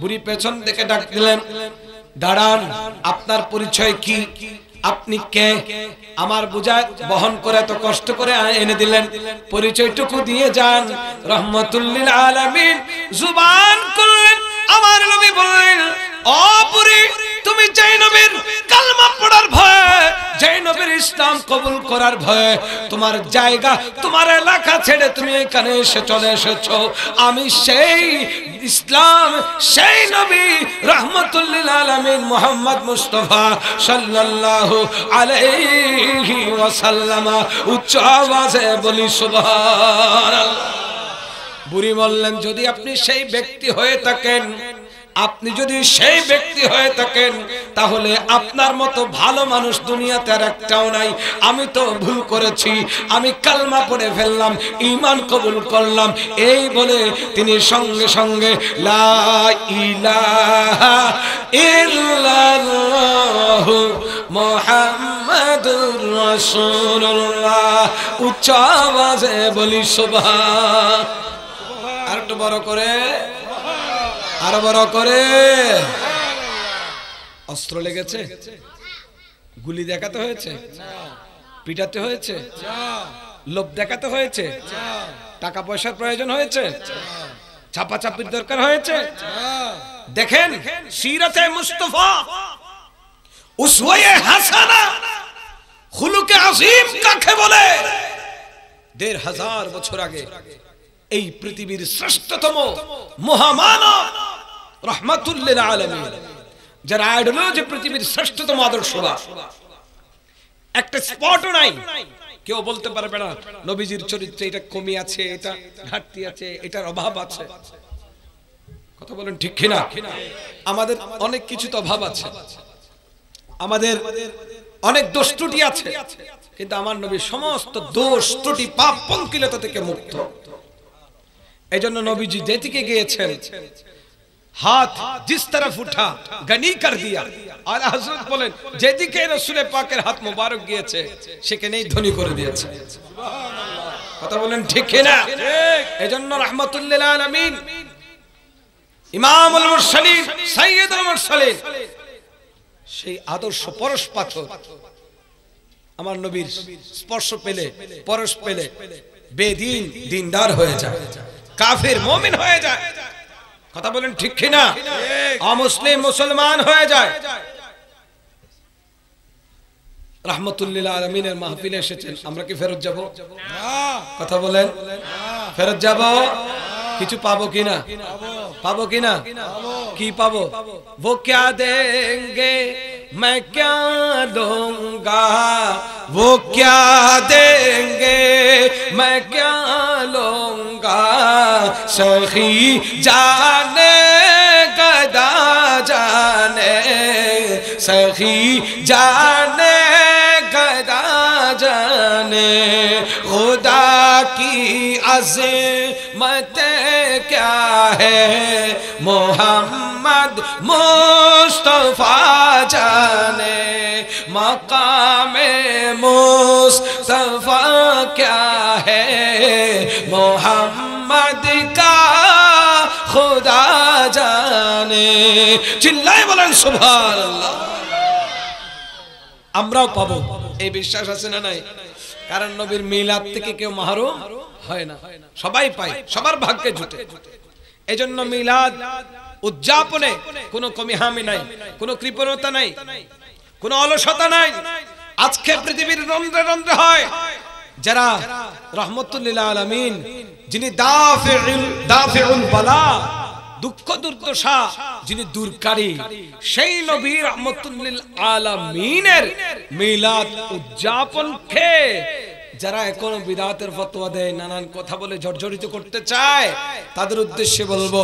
বুড়ি পেছন দেখে ডাক দিলেন দাঁড়ান আপনার পরিচয় কি আপনি কে আমার বোঝায় বহন করে এত কষ্ট করে এনে দিলেন পরিচয়টুকু দিয়ে যান রহমতুল্লিল আলমিন জুবান করলেন আমার নবী বললেন অপরি তুমি যেই নবীর কালমা পড়ার ভয়ে যেই নবীর ইসলাম কবুল করার ভয়ে তোমার জায়গা তোমার এলাকা ছেড়ে তুমি এখানে এসে চলে এসেছো আমি সেই ইসলাম সেই নবী রহমতুল্লিল আলমিন মোহাম্মদ মুস্তফা সাল্লাহ আলাইহি ওয়াসাল্লামা উচ্চ আওয়াজে বলি সুবহানাল্লাহ বুড়ি বললেন যদি আপনি সেই ব্যক্তি হয়ে থাকেন আপনি যদি সেই ব্যক্তি হয়ে থাকেন তাহলে আপনার মতো ভালো মানুষ দুনিয়াতে আর একটাও নাই আমি তো ভুল করেছি আমি কালমা পড়ে ফেললাম ইমান কবুল করলাম এই বলে তিনি সঙ্গে সঙ্গে উচ্চ আওয়াজে বলি শোভা আর একটু বড় করে আর বড় করে অস্ত্র লেগেছে গুলি দেখাতে হয়েছে পিটাতে হয়েছে লোভ দেখাতে হয়েছে টাকা পয়সার প্রয়োজন হয়েছে চাপাচাপির দরকার হয়েছে দেখেন সিরাতে মুস্তফা উসওয়ে হাসানা খুলুকে আজিম কাকে বলে দেড় হাজার বছর আগে এই পৃথিবীর শ্রেষ্ঠতম মহামানব রহমাতুল্লিল আলমী যারা যে পৃথিবীর শ্রেষ্ঠতম আদর্শবাদ একটা স্পটও নাই কেউ বলতে পারবে না নবীজির চরিত্রে এটা কমি আছে এটা ঘাটতি আছে এটার অভাব আছে কথা বলেন ঠিক কিনা আমাদের অনেক কিছু তো অভাব আছে আমাদের অনেক দোষ ত্রুটি আছে কিন্তু আমার নবী সমস্ত দোষ ত্রুটি পাপ পঙ্কিলতা থেকে মুক্ত এই জন্য নবীজি যেদিকে গিয়েছেন হাত জিস তরফ উঠা গনি কর দিয়া আলা হযরত বলেন যেদিকে রাসূলের পাকের হাত মুবারক গিয়েছে সেখানেই ধ্বনি করে দিয়েছে সুবহানাল্লাহ কথা বলেন ঠিক না এজন্য রাহমাতুল্লিল আলামিন ইমামুল মুরসালিন সাইয়্যিদুল মুরসালিন সেই আদর্শ পরশ পাথর আমার নবীর স্পর্শ পেলে পরশ পেলে বেদিন দিনদার হয়ে যায় কাফের মুমিন হয়ে যায় কথা বলেন ঠিক কিনা অমুসলিম মুসলমান হয়ে যায় রাহমতুল্লিল্লাহ আমরা কি ফেরত যাব কথা বলেন ফেরত যাব کچھ پابو کی نا پابو کی کی پابو وہ دیں گے میں کیا دوں گا وہ کیا دیں گے میں کیا لوں گا سخی جانے گدا جانے سخی جانے گدا جانے خدا عظمت کیا ہے محمد مصطفیٰ جانے مقام مصطفیٰ کیا ہے محمد کا خدا جانے چلائے بولن سبحان اللہ আমরাও পাবো এই বিশ্বাস আছে না নাই কারণ নবীর মিলাদ থেকে কেউ মাহরুম হয় না সবাই পায় সবার ভাগ্যে জুটে এজন্য মিলাদ উদযাপনে কোনো কমি হামি নাই কোনো কৃপণতা নাই কোনো অলসতা নাই আজকে পৃথিবীর রন্ধ্রে রন্ধ্রে হয় যারা রহমতুল্লিল্লাহ আলমিন যিনি বালা দুঃখ দুর্দশা যিনি দূরকারী সেই নবী রহমতুল্লিল আলমিনের মিলাদ উদযাপনকে যারা এখনো বিদাতের ফতোয়া দেয় নানান কথা বলে জর্জরিত করতে চায় তাদের উদ্দেশ্যে বলবো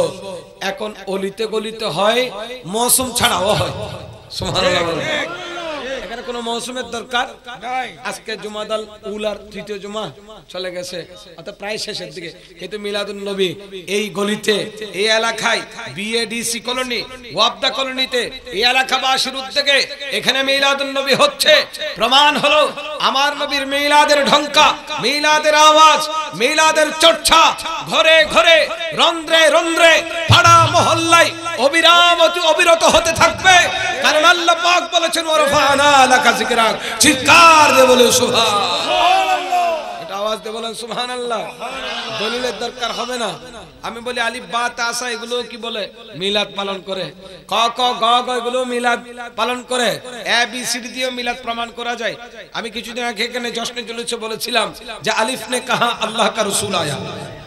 এখন অলিতে গলিতে হয় মৌসুম ছাড়াও হয় সুমান আর কোন মৌসুমের দরকার আজকে জুমাদাল উলার তৃতীয় জুমা চলে গেছে অর্থাৎ প্রায় শেষের দিকে কিন্তু মিলাদুল নবী এই গলিতে এই এলাকায় বিএডিসি কলোনি ওয়াবদা কলোনিতে এই এলাকাবাসীর উদ্যোগে এখানে মিলাদুল নবী হচ্ছে প্রমাণ হলো আমার নবীর মিলাদের ঢঙ্কা মিলাদের আওয়াজ মিলাদের চর্চা ঘরে ঘরে রন্ধ্রে রন্ধ্রে পাড়া মহল্লায় অবিরাম অবিরত হতে থাকবে কারণ আল্লাহ পাক বলেছেন ওরফানা আমি বলি আলি বাত আসা এগুলো কি বলে মিলাদ পালন করে ক ক গুলো এগুলো মিলাদ পালন করে এ বি দিয়ে মিলাদ প্রমাণ করা যায় আমি কিছুদিন আগে এখানে জশ্নে চলেছে বলেছিলাম যে আলিফ নে কাহা আল্লাহ কা রসুল আয়া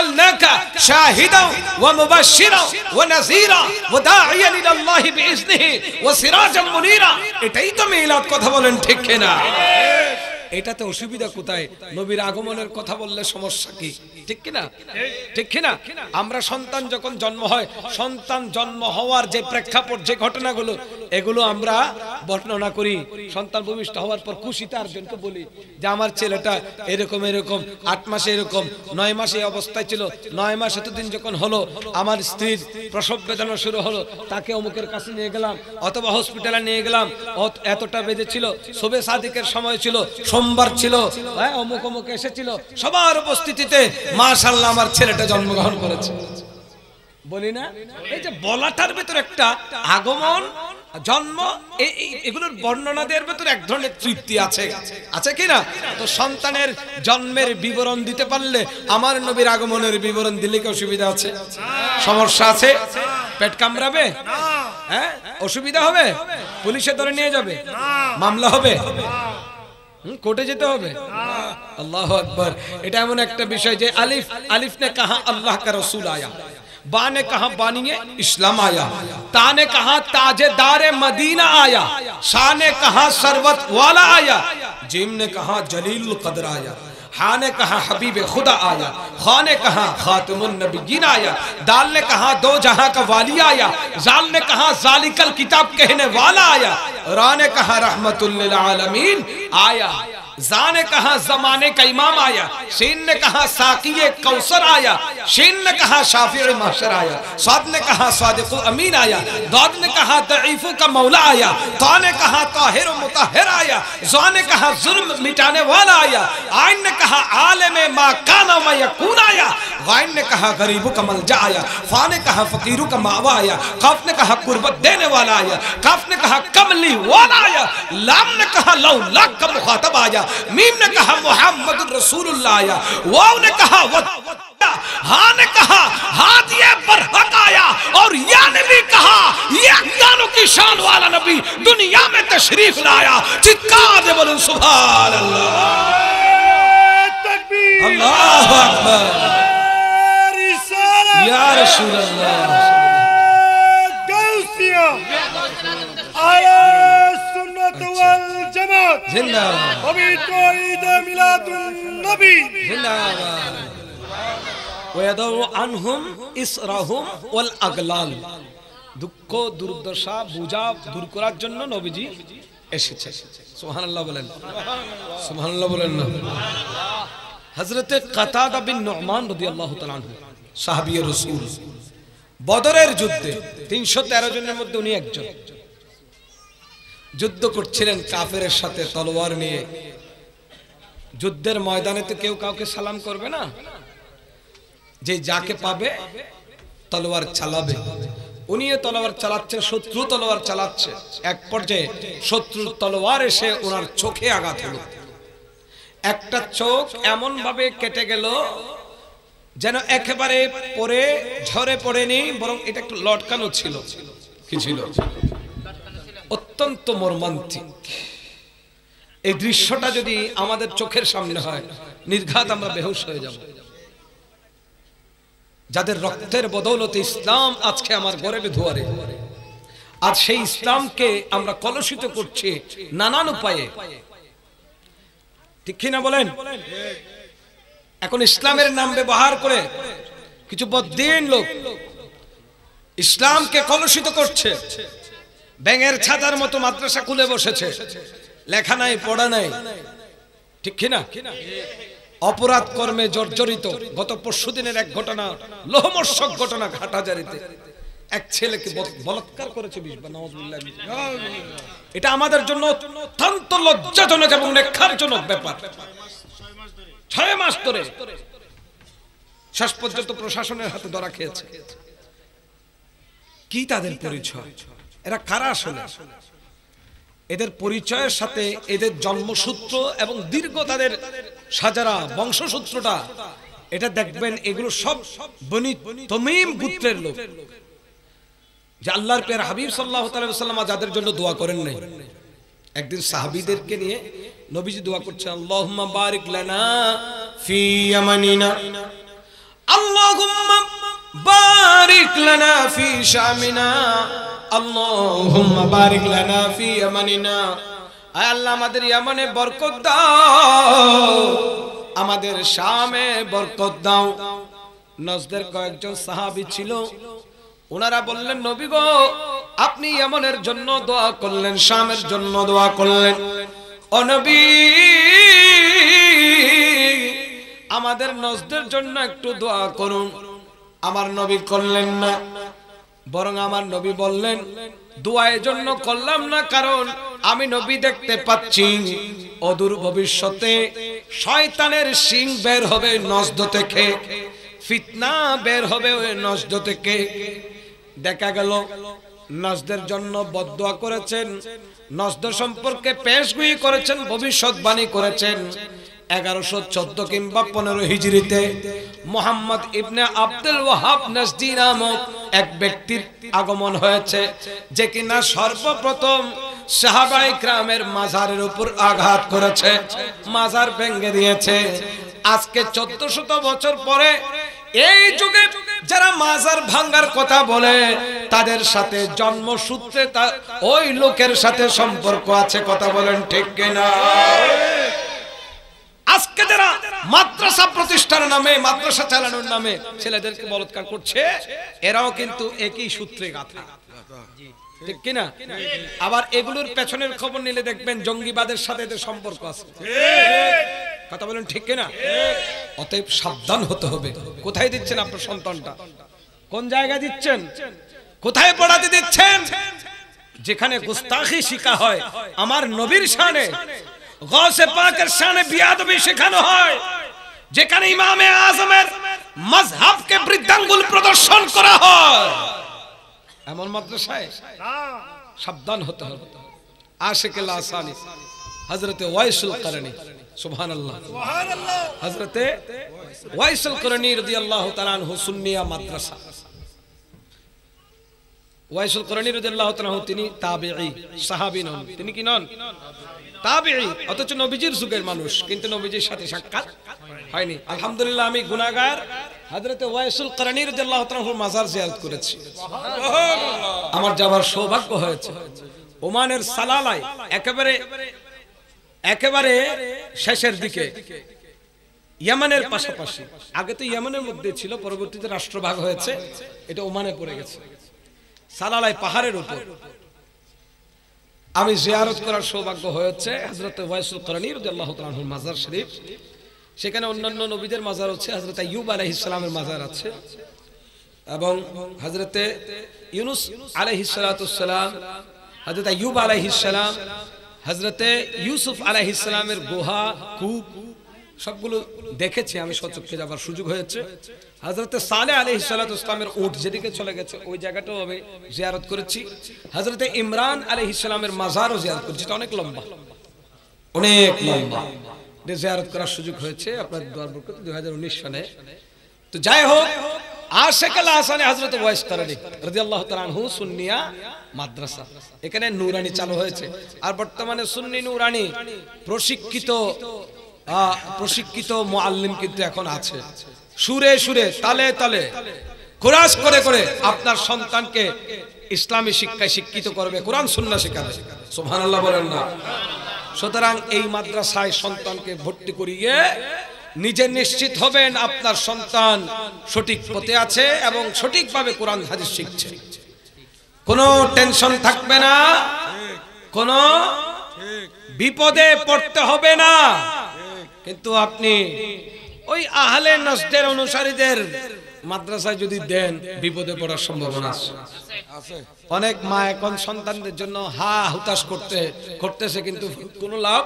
أرسلناك شاهدا ومبشرا ونذيرا وداعيا إلى الله بإذنه وسراجا منيرا এটাই তো মিলাদ কথা বলেন ঠিক কিনা এটাতে অসুবিধা কোথায় নবীর আগমনের কথা বললে সমস্যা কি ঠিক কিনা ঠিক কিনা আমরা সন্তান যখন জন্ম হয় সন্তান জন্ম হওয়ার যে প্রেক্ষাপট যে ঘটনাগুলো এগুলো আমরা বর্ণনা করি সন্তান ভূমিষ্ঠ হওয়ার পর খুশিতে আরেকজনকে বলি যে আমার ছেলেটা এরকম এরকম আট মাসে এরকম নয় মাসে অবস্থায় ছিল নয় মাস এতদিন যখন হলো আমার স্ত্রীর প্রসব বেদনা শুরু হলো তাকে অমুকের কাছে নিয়ে গেলাম অথবা হসপিটালে নিয়ে গেলাম এতটা বেঁধে ছিল শোভে সাদিকের সময় ছিল সোমবার ছিল হ্যাঁ অমুক অমুক এসেছিল সবার উপস্থিতিতে মাশাল্লাহ আমার ছেলেটা জন্মগ্রহণ করেছে বলি না এই যে বলাটার ভেতর একটা আগমন জন্ম এগুলোর বর্ণনা দেওয়ার ভেতরে এক ধরনের তৃপ্তি আছে আছে কি না তো সন্তানের জন্মের বিবরণ দিতে পারলে আমার নবীর আগমনের বিবরণ দিলে কি অসুবিধা আছে সমস্যা আছে পেট কামড়াবে হ্যাঁ অসুবিধা হবে পুলিশে ধরে নিয়ে যাবে মামলা হবে কোটে যেতে হবে আল্লাহ আকবর এটা এমন একটা বিষয় যে আলিফ আলিফ নে কাহা আল্লাহ কা রসুল আয়া نے کہاں بانی اسلام آیا تان کہاں مدینہ آیا کہاں نے کہا ہاں کہا حبیب خدا آیا خواہ نے کہاں خاتم النبیین آیا دال نے کہا دو جہاں کا والی آیا زال نے کہا ذالک الکتاب کہنے والا آیا را نے کہاں رحمت للعالمین آیا نے کہا زمانے کا امام آیا شین نے کہا ساکی کوثر آیا شین نے کہا شافع محشر آیا نے کہا صادق امین آیا نے کہا کا مولا آیا نے کہا طاہر و متحر آیا نے کہا ظلم مٹانے والا آیا آئین نے کہا عالم ما کانا ما یکون آیا نے کہا غریب کا ملجا آیا فا نے کہا فقیروں کا ماوا آیا قف نے کہا قربت دینے والا آیا قف نے کہا کملی والا آیا لام نے کہا لو لاکھ کا مخاطب آیا میم نے کہا محمد رسول اللہ آیا واو نے کہا ہاں نے کہا ہاتھ یہ برحق آیا اور یا نے بھی کہا یہ اکدانوں کی شان والا نبی دنیا میں تشریف لایا چکا دے بلن سبحان اللہ تکبیر اللہ اکبر یا رسول اللہ দুঃখ দুর্দশা বোঝা দূর করার জন্য নবীজি এসেছে সোহানাল্লাহ বলেন সোহানাল্লাহ বলেন না হযরতে কাতাদা বদরের যুদ্ধে তেরো জনের মধ্যে উনি একজন যুদ্ধ করছিলেন কাফের সাথে তলোয়ার নিয়ে যুদ্ধের ময়দানে তো কেউ কাউকে সালাম করবে না যে যাকে পাবে তলোয়ার চালাবে উনিও তলোয়ার চালাচ্ছে শত্রু তলোয়ার চালাচ্ছে এক পর্যায়ে শত্রুর তলোয়ার এসে ওনার চোখে আঘাত হল একটা চোখ এমন ভাবে কেটে গেল যেন একেবারে পরে ঝরে পড়েনি বরং এটা একটু লটকানো ছিল কি ছিল অত্যন্ত মর্মান্তিক এই দৃশ্যটা যদি আমাদের চোখের সামনে হয় নির্ঘাত আমরা বেহুশ হয়ে যাব যাদের রক্তের বদৌলতে ইসলাম আজকে আমার গড়ে বেধুয়ারে আর সেই ইসলামকে আমরা কলুষিত করছি নানান উপায়ে ঠিক কিনা বলেন এখন ইসলামের নাম ব্যবহার করে কিছু বদিন লোক ইসলামকে কলুষিত করছে ব্যাঙের ছাতার মতো মাদ্রাসা খুলে বসেছে লেখা নাই পড়া নাই ঠিক কিনা অপরাধ কর্মে জর্জরিত গত পরশু দিনের এক ঘটনা লোহমর্ষক ঘটনা ঘাটাজারিতে এক ছেলেকে বলৎকার করেছে এটা আমাদের জন্য অত্যন্ত লজ্জাজনক এবং লেখারজনক ব্যাপার ছয় মাস ধরে শেষ পর্যন্ত প্রশাসনের হাতে ধরা খেয়েছে কি তাদের পরিচয় এরা কারা আসলে এদের পরিচয়ের সাথে এদের জন্মসূত্র এবং দীর্ঘ তাদের সাজারা বংশসূত্রটা এটা দেখবেন এগুলো সব বনি তমিম গুত্রের লোক যে আল্লাহর পেয়ার হাবিব সাল্লাহ তাল্লাম যাদের জন্য দোয়া করেন নাই একদিন সাহাবিদেরকে নিয়ে নবীজি দোয়া করছেন আল্লাহুম্মা বারিক লানা ফি ইয়ামানিনা আল্লাহুম্মা بارك لنا في شامنا اللهم بارك لنا في امننا আল্লাহ আমাদের ইয়ামানে বরকত দাও আমাদের শামে বরকত দাও নজদের কয়েকজন সাহাবি ছিল ওনারা বললেন নবী গো আপনি ইয়ামানের জন্য দোয়া করলেন শামের জন্য দোয়া করলেন অনবী আমাদের নজদের জন্য একটু দোয়া করুন আমার নবী করলেন না বরং আমার নবী বললেন দোয়ায় জন্য করলাম না কারণ আমি নবী দেখতে পাচ্ছি অদূর ভবিষ্যতে শয়তানের সিং বের হবে নজদ থেকে ফিতনা বের হবে ওই নজদ থেকে দেখা গেল নজদের জন্য বদয়া করেছেন নজদ সম্পর্কে পেশগুই করেছেন ভবিষ্যৎবাণী করেছেন এগারোশো চোদ্দ কিংবা পনেরো হিজড়িতে মোহাম্মদ ইবনে আব্দুল ওয়াহাব নজদি নামক এক ব্যক্তির আগমন হয়েছে যে কিনা সর্বপ্রথম সাহাবাই গ্রামের মাজারের উপর আঘাত করেছে মাজার ভেঙ্গে দিয়েছে আজকে চোদ্দ শত বছর পরে এই যুগে যারা মাজার ভাঙ্গার কথা বলে তাদের সাথে জন্মসূত্রে ওই লোকের সাথে সম্পর্ক আছে কথা বলেন ঠিক কিনা আজকে যারা মাদ্রাসা প্রতিষ্ঠার নামে মাদ্রাসা চালানোর নামে ছেলেদেরকে বলৎকার করছে এরাও কিন্তু একই সূত্রে গাথা কিনা আবার এগুলোর পেছনের খবর নিলে দেখবেন জঙ্গিবাদের সাথে এদের সম্পর্ক আছে কথা বলেন ঠিক কিনা অতএব সাবধান হতে হবে কোথায় দিচ্ছেন আপনার সন্তানটা কোন জায়গায় দিচ্ছেন কোথায় পড়াতে দিচ্ছেন যেখানে গুস্তাখি শিকা হয় আমার নবীর সানে গসে পাকের শানে বিয়াদবি শেখানো হয় যেখানে ইমামে আজমের মজহাবকে বৃদ্ধাঙ্গুল প্রদর্শন করা হয় এমন মাদ্রাসায় সাবধান হতে হবে আশিকুল আসানি হযরতে ওয়াইসুল কারণী সুবহানাল্লাহ সুবহানাল্লাহ হযরতে ওয়াইসুল কারণী রাদিয়াল্লাহু তাআলা আনহু সুন্নিয়া মাদ্রাসা ওয়াইসুল কারণী রাদিয়াল্লাহু তাআলা তিনি তাবেঈ সাহাবী নন তিনি কি নন নবীজির যুগের মানুষ কিন্তু নবীজির সাথে সাক্ষাৎ হয়নি আলহামদুলিল্লাহ আমি ওয়াইসুল মাজার ওমানের একেবারে একেবারে শেষের দিকে ইয়ামানের পাশাপাশি আগে তো ইয়ামানের মধ্যে ছিল পরবর্তীতে রাষ্ট্রভাগ হয়েছে এটা ওমানে পড়ে গেছে সালালাই পাহাড়ের উপর আমি জিয়ারত করার সৌভাগ্য হয়েছে হজরত ওয়াইসুল করানি আল্লাহ তালুর মাজার শরীফ সেখানে অন্যান্য নবীদের মাজার হচ্ছে হজরত ইউব আলহ ইসলামের মাজার আছে এবং হজরতে ইউনুস আলহ ইসালাতাম হজরত ইউব আলহ ইসালাম হজরতে ইউসুফ আলহ ইসলামের গুহা কূপ সবগুলো দেখেছি আমি সচক্ষে যাবার সুযোগ হয়েছে হজরত সালে আলী হিসালাত ইসলামের উঠ যেদিকে চলে গেছে ওই জায়গাটাও আমি জিয়ারত করেছি হজরত ইমরান আলী ইসলামের মাজারও জিয়ারত করেছি এটা অনেক লম্বা অনেক লম্বা জিয়ারত করার সুযোগ হয়েছে আপনার দরবরকত দুই হাজার উনিশ সালে তো যাই হোক আশেকাল হাসানে হজরত ওয়াইস তারানি রাদিয়াল্লাহু তাআলা আনহু সুন্নিয়া মাদ্রাসা এখানে নুরানি চালু হয়েছে আর বর্তমানে সুন্নি নুরানি প্রশিক্ষিত প্রশিক্ষিত মোয়াল্লিম কিন্তু এখন আছে সুরে সুরে তালে তালে কোরাস করে করে আপনার সন্তানকে ইসলামী শিক্ষায় শিক্ষিত করবে কোরআন সুন্না শিখাবে সোহান আল্লাহ বলেন না সুতরাং এই মাদ্রাসায় সন্তানকে ভর্তি করিয়ে নিজে নিশ্চিত হবেন আপনার সন্তান সঠিক পথে আছে এবং সঠিকভাবে কোরআন হাজির শিখছে কোনো টেনশন থাকবে না কোনো বিপদে পড়তে হবে না কিন্তু আপনি ওই আহলে নষ্টের অনুসারীদের মাদ্রাসায় যদি দেন বিপদে পড়ার সম্ভাবনা আছে অনেক মা এখন সন্তানদের জন্য হা হুতাশ করতে করতেছে কিন্তু কোনো লাভ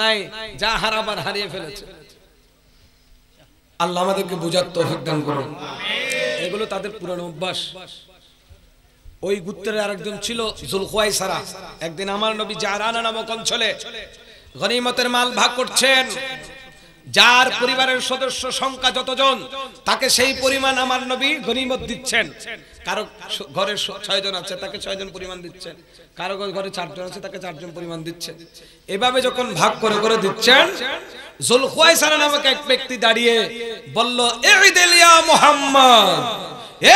নাই যা হারাবার হারিয়ে ফেলেছে আল্লাহ আমাদেরকে বোঝার তৌফিক দান করুন এগুলো তাদের পুরনো অভ্যাস ওই গুত্রের আরেকজন ছিল জুলখোয়াই সারা একদিন আমার নবী জারানা নামক অঞ্চলে গনিমতের মাল ভাগ করছেন যার পরিবারের সদস্য সংখ্যা যতজন তাকে সেই পরিমাণ আমার নবী গনিমত দিচ্ছেন কারো ঘরে ছয়জন আছে তাকে ছয়জন পরিমাণ দিচ্ছেন কারো ঘরে চারজন আছে তাকে চারজন পরিমাণ দিচ্ছেন এভাবে যখন ভাগ করে করে দিচ্ছেন জুলখুয়াই সারা নামক এক ব্যক্তি দাঁড়িয়ে বলল এই দেলিয়া মোহাম্মদ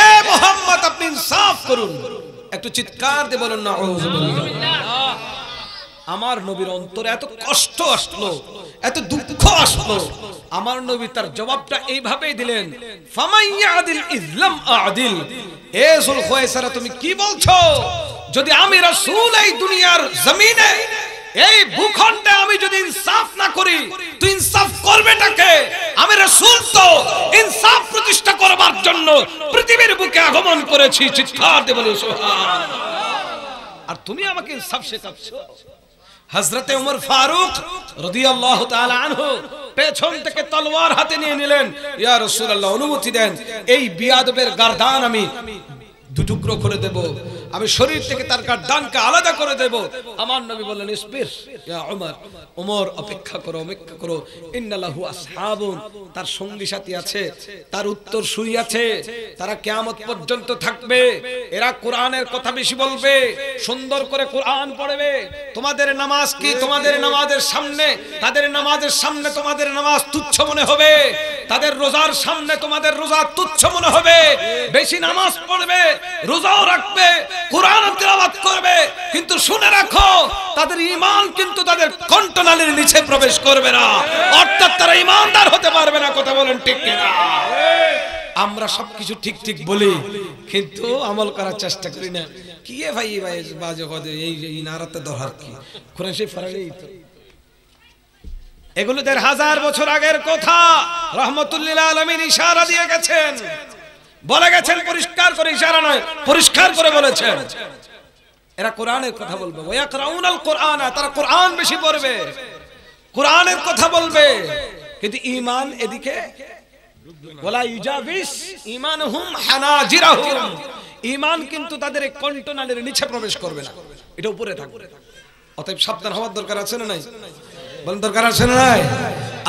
এ মোহাম্মদ আপনি সাফ করুন একটু চিৎকার দিয়ে বলুন না আমার নবীর অন্তরে এত কষ্ট আসলো এত দুঃখ আসলো আমার নবী তার জবাবটা এইভাবেই দিলেন ফামাইয়াদিল ইসলাম আদিল এ সুলখয়েসারা তুমি কি বলছো যদি আমি রাসূল এই দুনিয়ার জমিনে এই ভূখণ্ডে আমি যদি ইনসাফ না করি তুই ইনসাফ করবে তাকে আমি রাসূল তো ইনসাফ প্রতিষ্ঠা করবার জন্য পৃথিবীর বুকে আগমন করেছি চিৎকার দিয়ে বলি সুবহানাল্লাহ আর তুমি আমাকে ইনসাফ শেখাচ্ছ হজরতে উমর ফারুক রদি আল্লাহ আনহু পেছন থেকে তলোয়ার হাতে নিয়ে নিলেন ইয়া রাসূলুল্লাহ অনুমতি দেন এই বিয়াদবের গর্দান আমি দুটুকরো করে দেবো আমি শরীর থেকে তার কার ডানকে আলাদা করে দেব আমার নবী বললেন ইসবির ইয়া ওমর ওমর অপেক্ষা করো অপেক্ষা করো ইন্নালাহু আসহাবুন তার সঙ্গী সাথী আছে তার উত্তর সুই আছে তারা কিয়ামত পর্যন্ত থাকবে এরা কোরআনের কথা বেশি বলবে সুন্দর করে কোরআন পড়বে তোমাদের নামাজ কি তোমাদের নামাজের সামনে তাদের নামাজের সামনে তোমাদের নামাজ তুচ্ছ মনে হবে তাদের রোজার সামনে তোমাদের রোজা তুচ্ছ মনে হবে বেশি নামাজ পড়বে রোজাও রাখবে কোরআন তেলাওয়াত করবে কিন্তু শুনে রাখো তাদের ঈমান কিন্তু তাদের কণ্ঠনালীর নিচে প্রবেশ করবে না অর্থাৎ তারা ঈমানদার হতে পারবে না কথা বলেন ঠিক কিনা আমরা সবকিছু ঠিক ঠিক বলি কিন্তু আমল করার চেষ্টা করি না কি ভাই ভাই বাজে হদে এই এই নারাতে দরকার কি কোরআন ফরালেই তো এগুলো দেড় হাজার বছর আগের কথা রহমতুল্লিল আলমীর ইশারা দিয়ে গেছেন বলে গেছেন পরিষ্কার করে ইশারা নয় পরিষ্কার করে বলেছেন এরা কোরআনের কথা বলবে ওয়াকরাউনাল কোরআন তারা কোরআন বেশি পড়বে কোরআনের কথা বলবে কিন্তু ঈমান এদিকে ঈমানহুম হানাজিরাহুম ঈমান কিন্তু তাদের কন্টনালের নিচে প্রবেশ করবে না এটা উপরে থাকবে অতএব সাবধান হওয়ার দরকার আছে না নাই বলেন দরকার আছে না নাই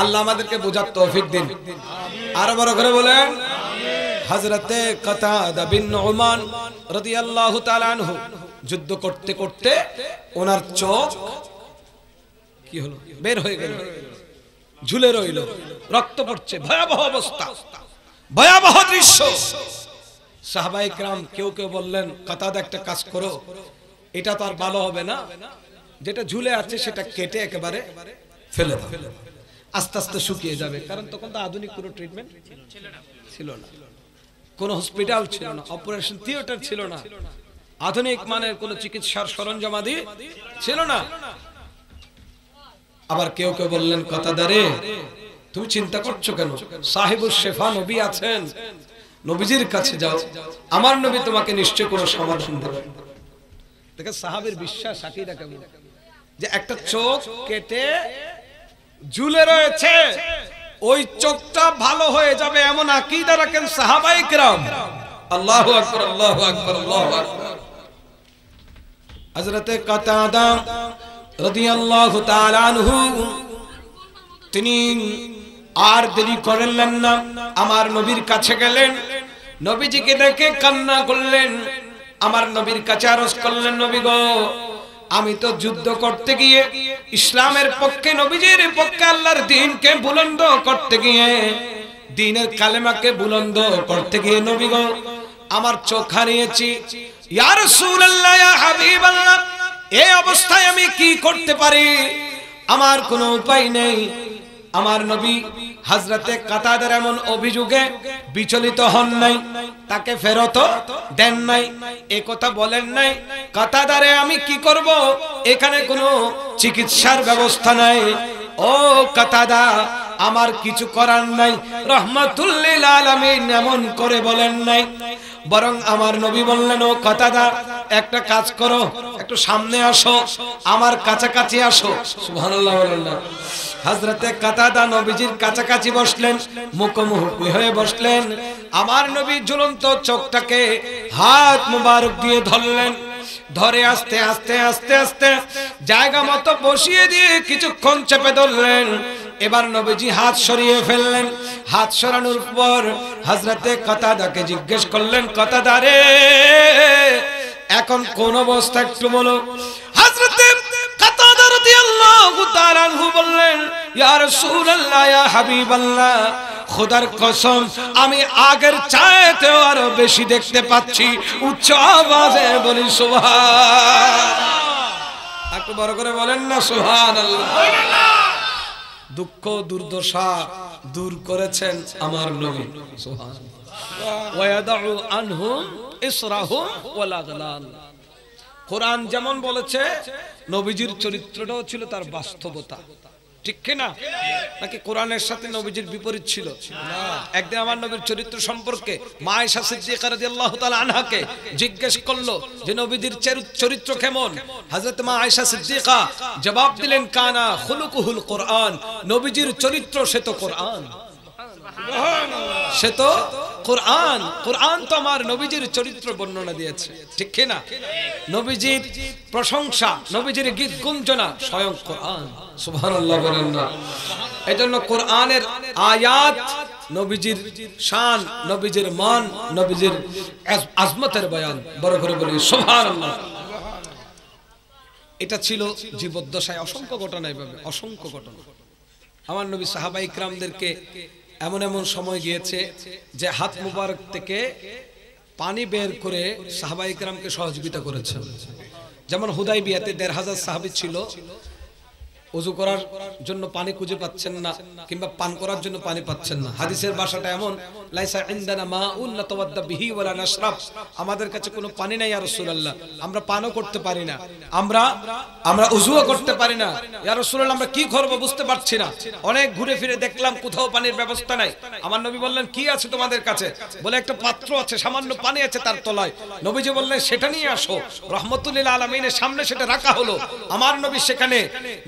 আল্লাহ আমাদেরকে বোঝার তৌফিক দিন আরো বড় করে বলেন হজরতে কতাদা বিন ওমান রাদিয়াল্লাহু তালান আনহু যুদ্ধ করতে করতে ওনার চোখ কি হলো বের হয়ে গেল ঝুলে রইল রক্ত পড়ছে ভয়াবহ অবস্থা ভয়াবহ দৃশ্য সাহবাই গ্রাম কেউ কেউ বললেন কাতাদ একটা কাজ করো এটা তো আর ভালো হবে না যেটা ঝুলে আছে সেটা কেটে একেবারে ফেলে ফেলে আস্তে আস্তে শুকিয়ে যাবে কারণ তখন তো আধুনিক কোনো ট্রিটমেন্ট ছিল না কোনো হসপিটাল ছিল না অপারেশন থিয়েটার ছিল না আধুনিক মানের কোনো চিকিৎসার সরঞ্জামাদি ছিল না আবার কেউ কেউ বললেন কথা দারে তুমি চিন্তা করছো কেন সাহেবুর শেফা নবী আছেন নবীজির কাছে যাও আমার নবী তোমাকে নিশ্চয় কোনো সমাধান দেবে দেখে সাহাবের বিশ্বাস আকিদা কেমন যে একটা চোখ কেটে ঝুলে রয়েছে ওই চোখটা ভালো হয়ে যাবে এমন আকিদা রাখেন সাহাবাই কিরাম আল্লাহু আকবার আল্লাহু আকবার আল্লাহু আকবার হযরতে কাতাদা রাদিয়াল্লাহু তাআলা আনহু তিনি আর দেরি করলেন না আমার নবীর কাছে গেলেন নবীজিকে দেখে কান্না করলেন আমার নবীর কাছে আরজ করলেন নবী গো আমি তো যুদ্ধ করতে গিয়ে ইসলামের পক্ষে নবীজির পক্ষে আল্লাহর দিনকে বুলন্দ করতে গিয়ে দিনের কালেমাকে বুলন্দ করতে গিয়ে নবীগ আমার চোখ হারিয়েছি এ অবস্থায় আমি কি করতে পারি আমার কোনো উপায় নেই আমার নবী হাজরাতে কাতাদের এমন অভিযোগে বিচলিত হন নাই তাকে ফেরত দেন নাই এ কথা বলেন নাই কাতাদারে আমি কি করব এখানে কোনো চিকিৎসার ব্যবস্থা নাই ও কাতাদা আমার কিছু করার নাই রহমাতুল্লিল আলামিন এমন করে বলেন নাই বরং আমার নবী বললেন ও কাতাদা একটা কাজ করো একটু সামনে আসো আমার কাছাকাছি আসো হাজরতে কাতাদা নবীজির কাছাকাছি বসলেন মুখোমুখি হয়ে বসলেন আমার নবী জ্বলন্ত চোখটাকে হাত মুবারক দিয়ে ধরলেন ধরে আস্তে আস্তে আস্তে আস্তে জায়গা মতো বসিয়ে দিয়ে কিছুক্ষণ চেপে ধরলেন এবার নবীজি হাত সরিয়ে ফেললেন হাত সরানোর পর হাজরাতে কতাদাকে জিজ্ঞেস করলেন কতাদারে এখন কোন অবস্থা একটু বলো হাজরাতে খোদার কসম আমি আগের চাইতেও আরো বেশি দেখতে পাচ্ছি উচ্চ আওয়াজে বলি সোহা একটু বড় করে বলেন না সোহান দুঃখ দুর্দশা দূর করেছেন আমার নবী কোরআন যেমন বলেছে নবীজির চরিত্রটাও ছিল তার বাস্তবতা ঠিক কিনা নাকি কোরআনের সাথে নবীজির বিপরীত ছিল একদিন আমার নবীর চরিত্র সম্পর্কে মায়েশা সিদ্দিকা রাদিয়াল্লাহু তাআলা আনহাকে জিজ্ঞেস করলো যে নবীজির চরিত্র কেমন হযরত মা আয়েশা সিদ্দিকা জবাব দিলেন কানা খুলুকুহুল কোরআন নবীজির চরিত্র সে তো কোরআন সে তো কোরআন কোরআন তো আমার নবীজির চরিত্র বর্ণনা দিয়েছে ঠিক না নবীজির প্রশংসা নবীজির গীত গুঞ্জনা স্বয়ং কোরআন সুবহানাল্লাহ এই জন্য কোরআনের আয়াত নবীজির শান নবীজির মান নবীজির আজমতের বয়ান বড় করে বলি সুবহানাল্লাহ এটা ছিল জীবদ্দশায় অসংখ্য ঘটনা এভাবে অসংখ্য ঘটনা আমার নবী সাহাবাই ইকরামদেরকে এমন এমন সময় গিয়েছে যে হাত মুবারক থেকে পানি বের করে সাহাবাইকরামকে সহযোগিতা করেছে যেমন হুদাই বিয়াতে দেড় হাজার সাহাবি ছিল অজু করার জন্য পানি খুঁজে পাচ্ছেন না কিংবা পান করার জন্য পানি পাচ্ছেন না হাদিসের ভাষাটা এমন লাইসা ইন্দানা মা উন্না বিহি ওয়ালা নাশরাব আমাদের কাছে কোনো পানি নাই ইয়া রাসূলুল্লাহ আমরা পানও করতে পারি না আমরা আমরা উজুও করতে পারি না ইয়া রাসূলুল্লাহ আমরা কি করব বুঝতে পারছি না অনেক ঘুরে ফিরে দেখলাম কোথাও পানির ব্যবস্থা নাই আমার নবী বললেন কি আছে তোমাদের কাছে বলে একটা পাত্র আছে সামান্য পানি আছে তার তলায় নবীজি বললেন সেটা নিয়ে আসো রহমতুল আলামিনের সামনে সেটা রাখা হলো আমার নবী সেখানে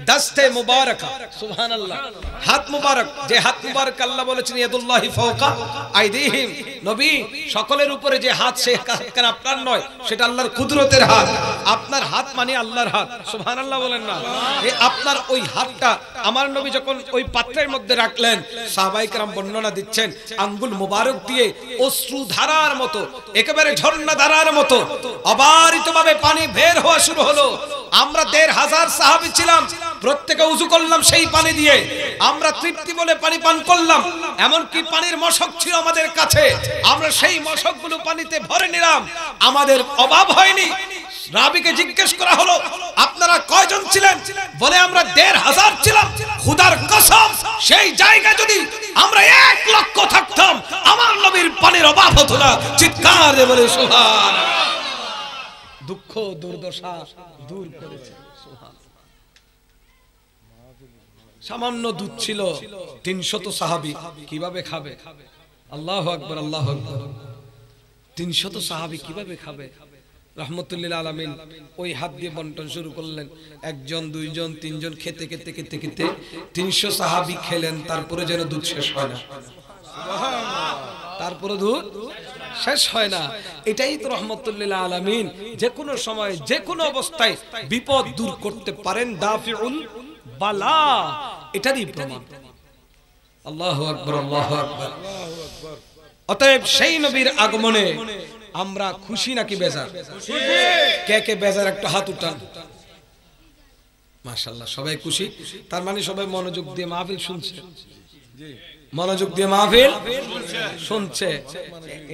দাস দস্তে মুবারক সুবহানাল্লাহ হাত মুবারক যে হাত মুবারক আল্লাহ বলেছেন ইয়াদুল্লাহি ফাওকা আইদিহিম নবী সকলের উপরে যে হাত সে হাত আপনার নয় সেটা আল্লাহর কুদরতের হাত আপনার হাত মানে আল্লাহর হাত সুবহানাল্লাহ বলেন না এই আপনার ওই হাতটা আমার নবী যখন ওই পাত্রের মধ্যে রাখলেন সাহাবাই کرام বর্ণনা দিচ্ছেন আঙ্গুল মুবারক দিয়ে অশ্রু ধারার মতো একেবারে ঝর্ণা ধারার মতো অবারিতভাবে পানি বের হওয়া শুরু হলো আমরা দেড় হাজার সাহাবী ছিলাম প্রত্যেক থেকে উজু করলাম সেই পানি দিয়ে আমরা তৃপ্তি বলে পানি পান করলাম এমনকি পানির মশক ছিল আমাদের কাছে আমরা সেই মশকগুলো পানিতে ভরে নিলাম আমাদের অভাব হয়নি রাবিকে জিজ্ঞেস করা হলো আপনারা কয়জন ছিলেন বলে আমরা দেড় হাজার ছিলাম খুদার কসম সেই জায়গায় যদি আমরা এক লক্ষ থাকতাম আমার নবীর পানির অভাব হতো না চিৎকার বলে সোহান দুঃখ দুর্দশা দূর করেছে সামান্য দুধ ছিল তিনশত সাহাবি কিভাবে খাবে আল্লাহ আকবর আল্লাহ আকবর তিনশত সাহাবি কিভাবে খাবে রহমতুল্লিল আলমিন ওই হাত দিয়ে বন্টন শুরু করলেন একজন দুইজন তিনজন খেতে খেতে খেতে খেতে তিনশো সাহাবি খেলেন তারপরে যেন দুধ শেষ হয় না তারপরে দুধ শেষ হয় না এটাই তো রহমতুল্লিল্লাহ আলমিন যে কোনো সময় যে কোনো অবস্থায় বিপদ দূর করতে পারেন দাফিউল বালা এটারই প্রমাণ আল্লাহ আকবর আল্লাহ আকবর অতএব সেই নবীর আগমনে আমরা খুশি নাকি বেজার কে কে বেজার একটা হাত উঠান মাশাল্লাহ সবাই খুশি তার মানে সবাই মনোযোগ দিয়ে মাহফিল শুনছে মনোযোগ দিয়ে মাহফিল শুনছে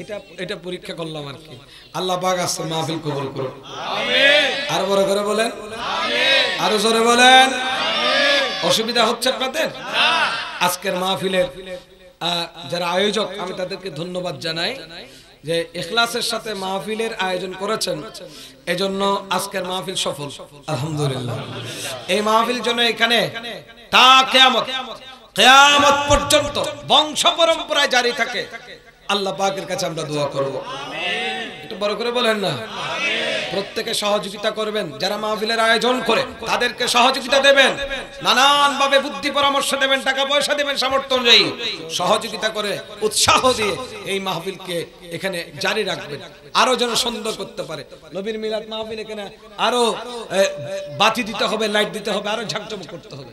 এটা এটা পরীক্ষা করলাম আর কি আল্লাহ পাক আসছে মাহফিল কবুল করুন আর বড় করে বলেন আরো জোরে বলেন অসুবিধা হচ্ছে আপনাদের আজকের মাহফিলের যারা আয়োজক আমি তাদেরকে ধন্যবাদ জানাই যে এখলাসের সাথে মাহফিলের আয়োজন করেছেন এজন্য আজকের মাহফিল সফল আলহামদুলিল্লাহ এই মাহফিল জন্য এখানে তা কেয়ামত কেয়ামত পর্যন্ত বংশ পরম্পরায় জারি থাকে আল্লাহ পাকের কাছে আমরা দোয়া করব একটু বড় করে বলেন না প্রত্যেকে সহযোগিতা করবেন যারা মাহফিলের আয়োজন করে তাদেরকে সহযোগিতা দেবেন নানান ভাবে বুদ্ধি পরামর্শ দেবেন টাকা পয়সা দেবেন সামর্থ্য অনুযায়ী সহযোগিতা করে উৎসাহ দিয়ে এই মাহফিলকে এখানে জারি রাখবেন আরো যেন সুন্দর করতে পারে নবীর মিলাদ মাহফিল এখানে আরো বাতি দিতে হবে লাইট দিতে হবে আরো ঝাঁকচমক করতে হবে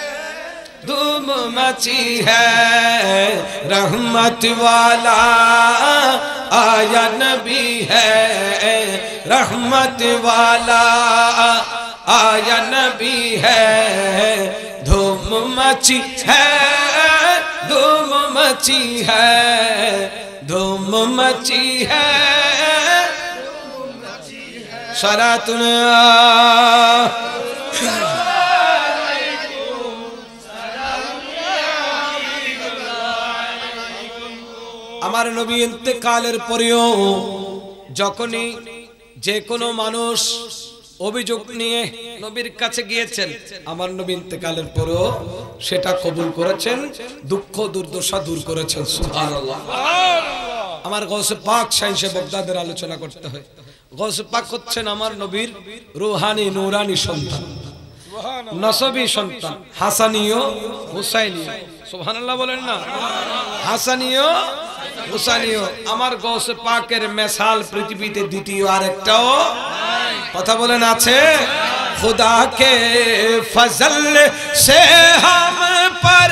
دوم مچی ہے رحمت والا آیا نبی ہے رحمت والا آیا نبی ہے دھوم مچی ہے دھوم مچی ہے دھوم مچی ہے سراتن آہ আমার নবী ইন্তেকালের পরেও যখনই যে কোনো মানুষ অভিযোগ নিয়ে নবীর কাছে গিয়েছেন আমার নবী ইন্তেকালের পরেও সেটা কবুল করেছেন দুঃখ দুর্দশা দূর করেছেন আমার গৌসে পাক সাইন্সে বক্তাদের আলোচনা করতে হয় গৌসে পাক হচ্ছেন আমার নবীর রুহানি নুরানি সন্তান নসবি সন্তান হাসানীয় হুসাইনীয় হাসানিও হুসানিও আমার মেসাল পৃথিবীতে দ্বিতীয় কথা বলেন আছে খুদা কে ফজল সে হাম পর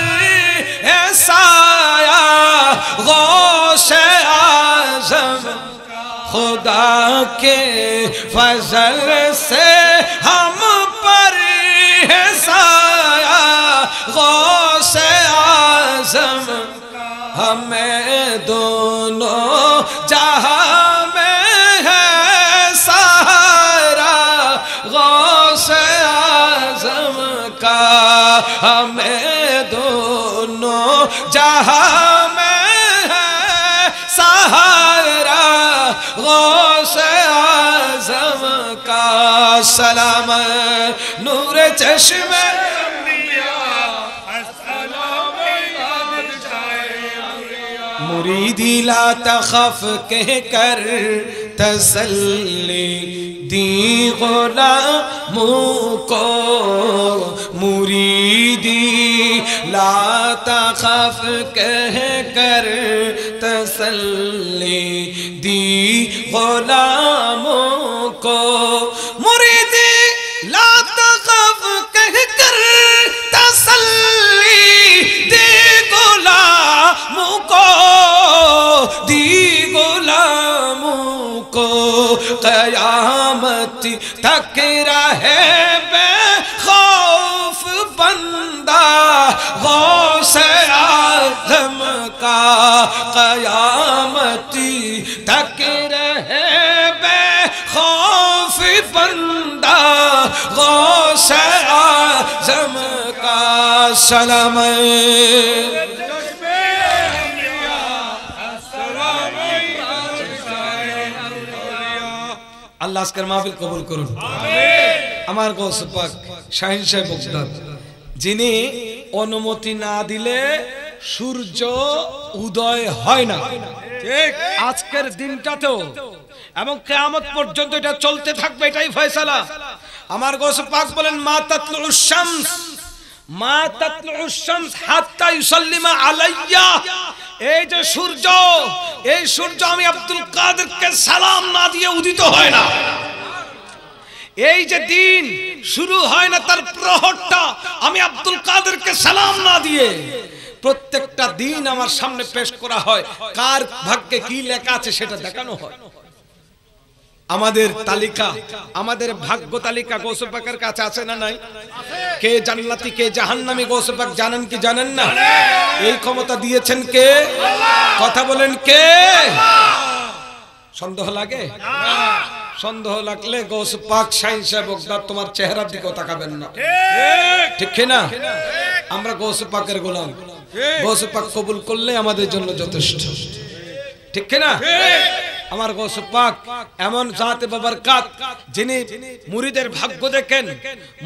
খুদা কে ফজল সে হাম ہمیں دونوں جہاں میں ہے سہارا غوث سم کا ہمیں دونوں جہاں میں ہے سارا غوث سیا کا سلام نور چشمے مریدی لا تخف کہہ کر تسلی دی ہونا کو مریدی لا تخف کہہ کر تسلی دی ہونا قیامت تک رہے بے خوف بندہ غوث آدم کا قیامتی تک رہے بے خوف بندہ غوث آدم سم کا سلام আজকের মাহফিল কবুল করুন আমার গোসপাক শাহিন সাহেব বক্তার যিনি অনুমতি না দিলে সূর্য উদয় হয় না আজকের দিনটাতেও এবং কেয়ামত পর্যন্ত এটা চলতে থাকবে এটাই ফয়সালা আমার গোসপাক বলেন মা তাতলুল শামস মা তাতলুস হাত্তা ইউসাল্লিমা আলাইয়া এই যে সূর্য এই সূর্য আমি আব্দুল কাদেরকে সালাম না দিয়ে উদিত হয় না এই যে দিন শুরু হয় না তার প্রহরটা আমি আব্দুল কাদেরকে সালাম না দিয়ে প্রত্যেকটা দিন আমার সামনে পেশ করা হয় কার ভাগ্যে কি লেখা আছে সেটা দেখানো হয় আমাদের তালিকা আমাদের ভাগ্য তালিকা গোসপাকের কাছে আছে না নাই কে জান্নাতি কে জাহান্নামি গোসপাক জানেন কি জানেন না এই ক্ষমতা দিয়েছেন কে কথা বলেন কে সন্দেহ লাগে সন্দেহ লাগলে পাক সাইন সাহেব তোমার চেহারার দিকেও তাকাবেন না ঠিক না আমরা গৌসপাকের গোলাম গৌসপাক কবুল করলে আমাদের জন্য যথেষ্ট ঠিক না আমার গৌসুক পাক এমন জাতে বাবার কাত যিনি মুরিদের ভাগ্য দেখেন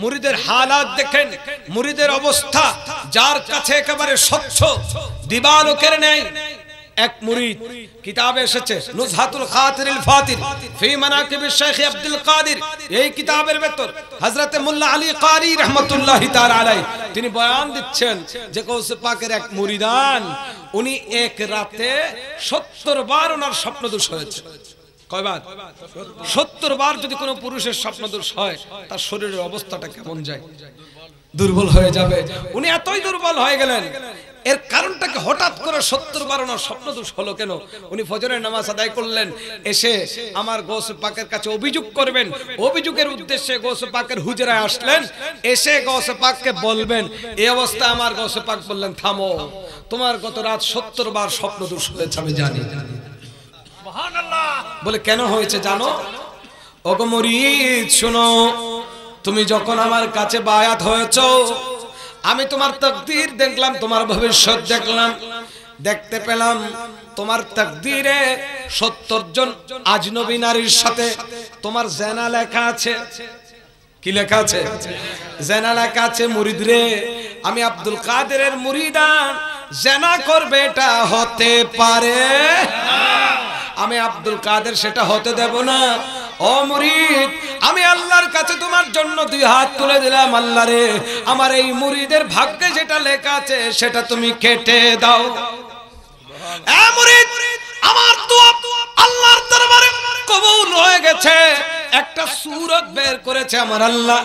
মুরিদের হালাত দেখেন মুরিদের অবস্থা যার কাছে একেবারে স্বচ্ছ দিবালোকের নেয় এক মুরিদ কিতাবে এসেছে নুজহাতুল খাতিরিল ফাতির ফি মানাকিব শেখ আব্দুল কাদের এই কিতাবের ভিতর হযরতে মোল্লা আলী কারি রাহমাতুল্লাহি তাআলা আলাই তিনি বয়ান দিচ্ছেন যে কৌসে পাকের এক মুরিদান উনি এক রাতে 70 বার ওনার স্বপ্ন স্বপ্নদোষ হয়েছে কয়বার 70 বার যদি কোনো পুরুষের স্বপ্ন স্বপ্নদোষ হয় তার শরীরের অবস্থাটা কেমন যায় দুর্বল হয়ে যাবে উনি এতই দুর্বল হয়ে গেলেন এর কারণটাকে হঠাৎ করে সত্তর স্বপ্ন দোষ হলো কেন উনি ফজরের নামাজ আদায় করলেন এসে আমার গোস পাকের কাছে অভিযোগ করবেন অভিযোগের উদ্দেশ্যে গোস পাকের হুজরায় আসলেন এসে গোস পাককে বলবেন এই অবস্থা আমার গোস পাক বললেন থামো তোমার গত রাত সত্তর বার দোষ হয়েছে আমি জানি বলে কেন হয়েছে জানো অগমরি শুনো তুমি যখন আমার কাছে বায়াত হয়েছ আমি তোমার তকদির দেখলাম তোমার ভবিষ্যৎ দেখলাম দেখতে পেলাম তোমার তকদিরে সত্তর জন আজনবী নারীর সাথে তোমার জেনা লেখা আছে কি লেখা আছে জেনা লেখা আছে মুরিদ রে আমি আব্দুল কাদেরের মুরিদা জেনা করবে এটা হতে পারে না আমি আব্দুল কাদের সেটা হতে দেব না ও মুরিদ আমি আল্লাহর কাছে তোমার জন্য দুই হাত তুলে দিলাম আল্লাহ রে আমার এই মুরিদের ভাগ্যে যেটা লেখা আছে সেটা তুমি কেটে দাও আমার আল্লাহর দরবারে কবুল হয়ে গেছে একটা সুরত বের করেছে আমার আল্লাহ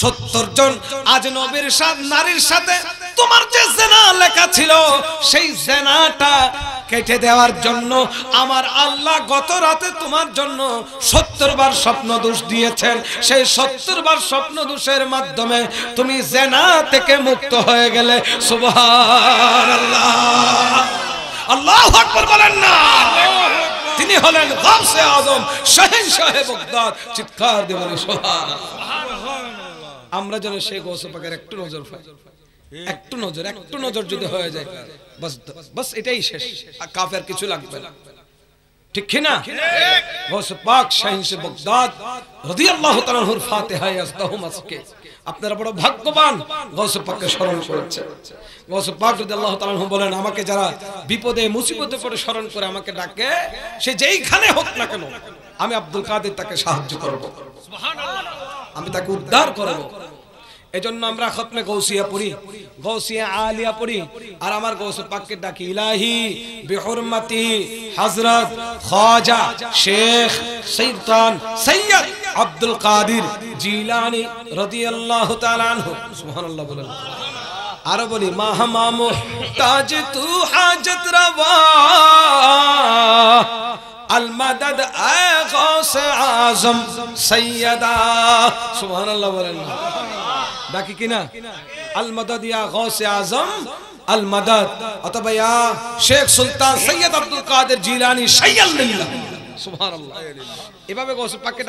সত্তর জন আজ নবীর সাথে নারীর সাথে তোমার যে জেনা লেখা ছিল সেই জেনাটা কেটে দেওয়ার জন্য আমার আল্লাহ গত রাতে তোমার জন্য সত্তর বার স্বপ্ন দোষ দিয়েছেন সেই সত্তর বার স্বপ্ন দোষের মাধ্যমে তুমি জেনা থেকে মুক্ত হয়ে গেলে আল্লাহ বলেন না তিনি হলেন গামসে চিৎকার দেবেন আমরা যেন সেই গোসপাকের একটু নজর ফাই হ্যাঁ, একটু নজর একটু নজর যদি হয়ে যায় বস বস এটাই শেষ আর কাফের কিছু লাগবে না ঠিক কি না হ্যাঁ। বস পাক শাহিনসে বাগদাদ রাদিয়াল্লাহু তাআলার ফাতিহা ইয়াসদাহু মাসকে আপনারা বড় ভাগ্যবান গৌস পাককে স্মরণ করেছে গৌস পাক যদি আল্লাহ তাআলা বলেন আমাকে যারা বিপদে মুসিবতে পড়ে স্মরণ করে আমাকে ডাকে সে যেইখানে হোক না কেন আমি আব্দুল কাদের তাকে সাহায্য করব সুবহানাল্লাহ আমি তাকে উদ্ধার করব এজন্য আমরা খতমে গৌসিয়া পড়ি গৌসিয়া আলিয়া পড়ি আর আমার গৌস পাককে ডাকি ইলাহি বেহরমাতি হযরত খাজা শেখ সৈতান সৈয়দ আব্দুল কাদির জিলানি রাদিয়াল্লাহু তাআলা আনহু সুবহানাল্লাহ বলেন আর বলি মাহমা মুহতাজ তু হাজত রওয়া المدد اے غوث اعظم سیدا سبحان اللہ بولن ডাকি কিনা আল মাদাদ ইয়া গাউসে আজম আল মাদাদ অথবা ইয়া শেখ সুলতান সৈয়দ আব্দুল কাদের জিলানি সাইয়াল লিল্লাহ এভাবে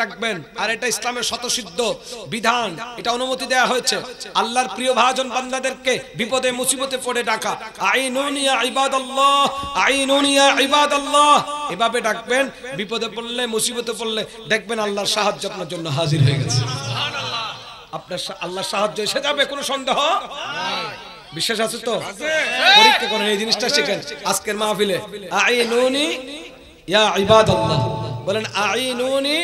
ডাকবেন আর এটা ইসলামের শতসিদ্ধ বিধান এটা অনুমতি দেয়া হয়েছে আল্লাহর প্রিয় ভাজন বান্দাদেরকে বিপদে মুসিবতে পড়ে ডাকা আইনুনিয়া ইবাদাল্লাহ আইনুনিয়া আল্লাহ এভাবে ডাকবেন বিপদে পড়লে মুসিবতে পড়লে দেখবেন আল্লাহর সাহায্য আপনার জন্য হাজির হয়ে গেছে সুবহানাল্লাহ আপনার আল্লাহ সাহায্য এসে যাবে কোনো সন্দেহ বিশ্বাস আছে তো পরীক্ষা করেন এই জিনিসটা শেখেন আজকের মাহফিলে আইনুনি ইয়া ইবাদাল্লাহ বলেন আইনুনি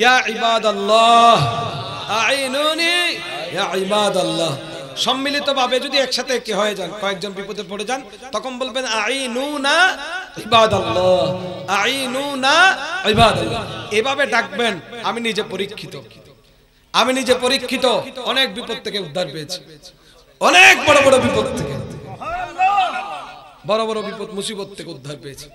ইয়া ইবাদাল্লাহ আইনুনি ইয়া ইবাদাল্লাহ সম্মিলিতভাবে যদি একসাথে কি হয়ে যান কয়েকজন বিপদে পড়ে যান তখন বলবেন আইনুনা ইবাদাল্লাহ আইনুনা ইবাদাল্লাহ এভাবে ডাকবেন আমি নিজে পরীক্ষিত আমি নিজে পরীক্ষিত অনেক বিপদ থেকে উদ্ধার পেয়েছি অনেক বড় বড় বিপদ থেকে বড় বড় বিপদ মুসিবত থেকে উদ্ধার পেয়েছি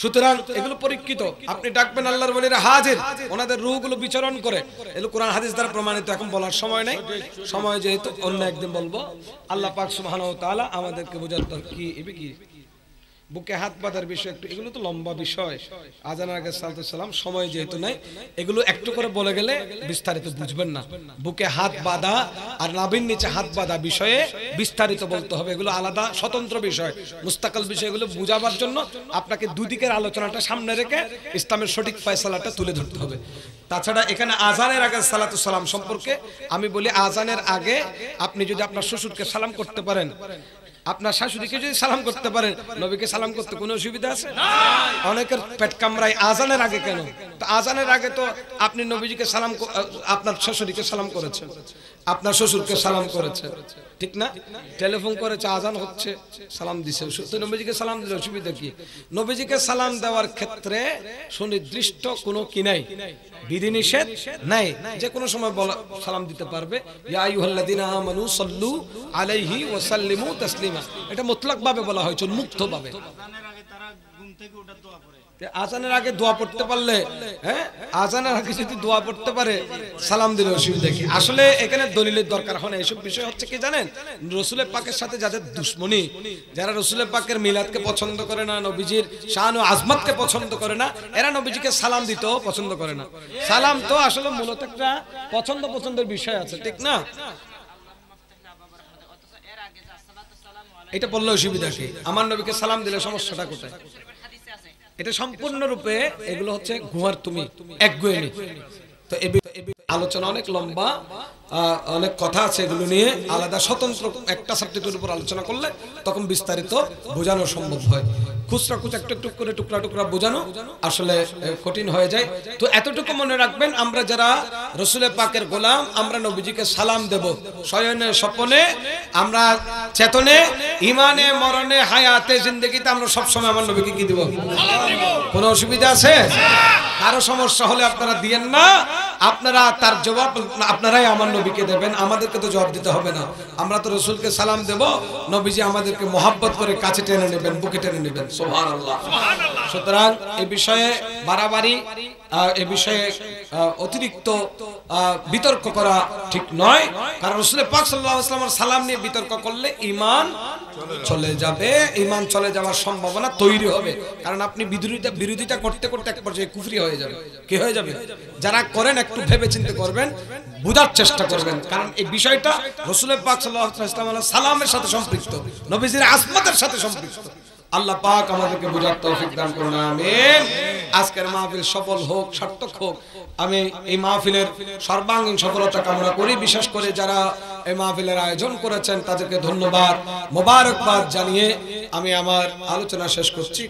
সুতরাং এগুলো পরীক্ষিত আপনি ডাকবেন আল্লাহর বলিরা হাজির ওনাদের রুহগুলো বিচরণ করে এগুলো কোরআন হাদিস দ্বারা প্রমাণিত এখন বলার সময় নেই সময় যেহেতু অন্য একদিন বলবো আল্লাহ পাক সুবহানাহু ওয়া তাআলা আমাদেরকে বোঝার কি এবে কি বুকে হাত বাঁধার বিষয় একটু এগুলো তো লম্বা বিষয় আজান আগে সালাম সময় যেহেতু নাই এগুলো একটু করে বলে গেলে বিস্তারিত বুঝবেন না বুকে হাত বাঁধা আর নাবিন নিচে হাত বাঁধা বিষয়ে বিস্তারিত বলতে হবে এগুলো আলাদা স্বতন্ত্র বিষয় মুস্তাকাল বিষয়গুলো বুঝাবার জন্য আপনাকে দুদিকের আলোচনাটা সামনে রেখে ইসলামের সঠিক ফয়সালাটা তুলে ধরতে হবে তাছাড়া এখানে আজানের আগে সালাম সম্পর্কে আমি বলি আজানের আগে আপনি যদি আপনার শ্বশুরকে সালাম করতে পারেন আপনার শাশুড়িকে যদি সালাম করতে পারেন নবীকে সালাম করতে কোনো অসুবিধা আছে অনেকের পেট কামড়ায় আজানের আগে কেন তো আজানের আগে তো আপনি নবীজিকে সালাম আপনার শাশুড়িকে সালাম করেছেন আপনার শ্বশুরকে সালাম করেছে ঠিক না টেলিফোন করে আজান হচ্ছে সালাম দিছে নবীজিকে সালাম দিলে অসুবিধা কি নবীজিকে সালাম দেওয়ার ক্ষেত্রে সুনির্দিষ্ট কোনো কি নাই বিধিনিষেধ নাই যে কোনো সময় বলা সালাম দিতে পারবে আমানু সাল্লু আলাইহি ওয়াসাল্লিমু তাসলিমা এটা ভাবে বলা হয়েছে মুক্তভাবে আসানের আগে দোয়া পড়তে পারলে হ্যাঁ আসানের আগে যদি দোয়া পড়তে পারে সালাম দিলে অসুবিধা দেখি আসলে এখানে দলিলের দরকার হয় না এসব বিষয় হচ্ছে কি জানেন রসুলের পাকের সাথে যাদের দুশ্মনী যারা রসুলের পাকের মিলাদকে পছন্দ করে না নবীজির শান ও আজমতকে পছন্দ করে না এরা নবীজিকে সালাম দিতেও পছন্দ করে না সালাম তো আসলে মূলত একটা পছন্দ পছন্দের বিষয় আছে ঠিক না এটা বললে অসুবিধা কি আমার নবীকে সালাম দিলে সমস্যাটা কোথায় এটা সম্পূর্ণরূপে এগুলো হচ্ছে ঘুমার তুমি একগুয়েনি তো আলোচনা অনেক লম্বা অনেক কথা আছে এগুলো নিয়ে আলাদা স্বতন্ত্র একটা সাবজেক্টের উপর আলোচনা করলে তখন বিস্তারিত বোঝানো সম্ভব হয় খুচরা খুচরা একটু একটু করে টুকরা টুকরা বোঝানো আসলে কঠিন হয়ে যায় তো এতটুকু মনে রাখবেন আমরা যারা রসুলের পাকের গোলাম আমরা নবীজিকে সালাম দেব শয়নে স্বপনে আমরা চেতনে ইমানে মরণে হায়াতে জিন্দগিতে আমরা সবসময় আমার নবীকে কি দেব কোনো অসুবিধা আছে কারো সমস্যা হলে আপনারা দিয়েন না আপনারা তার জবাব আপনারাই আমার নবীকে দেবেন আমাদেরকে তো জবাব দিতে হবে না আমরা তো রসুলকে সালাম দেব নবীজি আমাদেরকে মোহাব্বত করে কাছে টেনে নেবেন বুকে টেনে নেবেন সুতরাং এ বিষয়ে বাড়াবাড়ি এ বিষয়ে অতিরিক্ত বিতর্ক করা ঠিক নয় কারণ রসুল পাক সাল্লাহামের সালাম নিয়ে বিতর্ক করলে ইমান চলে যাবে ইমান চলে যাওয়ার সম্ভাবনা তৈরি হবে কারণ আপনি বিরোধিতা বিরোধিতা করতে করতে এক পর্যায়ে কুফরি হয়ে যাবে কি হয়ে যাবে যারা করেন একটু ভেবে চিন্তে করবেন বোঝার চেষ্টা করবেন কারণ এই বিষয়টা রসুলের পাক সাল্লাহ সালামের সাথে সম্পৃক্ত নবীজির আসমাতের সাথে সম্পৃক্ত আল্লাহ পাক আমাদেরকে বুঝার তৌফিক দান করুন আমিন আজকের মাহফিল সফল হোক সার্থক হোক আমি এই মাহফিলের সর্বাঙ্গীন সফলতা কামনা করি বিশেষ করে যারা এই মাহফিলের আয়োজন করেছেন তাদেরকে ধন্যবাদ মোবারকবাদ জানিয়ে আমি আমার আলোচনা শেষ করছি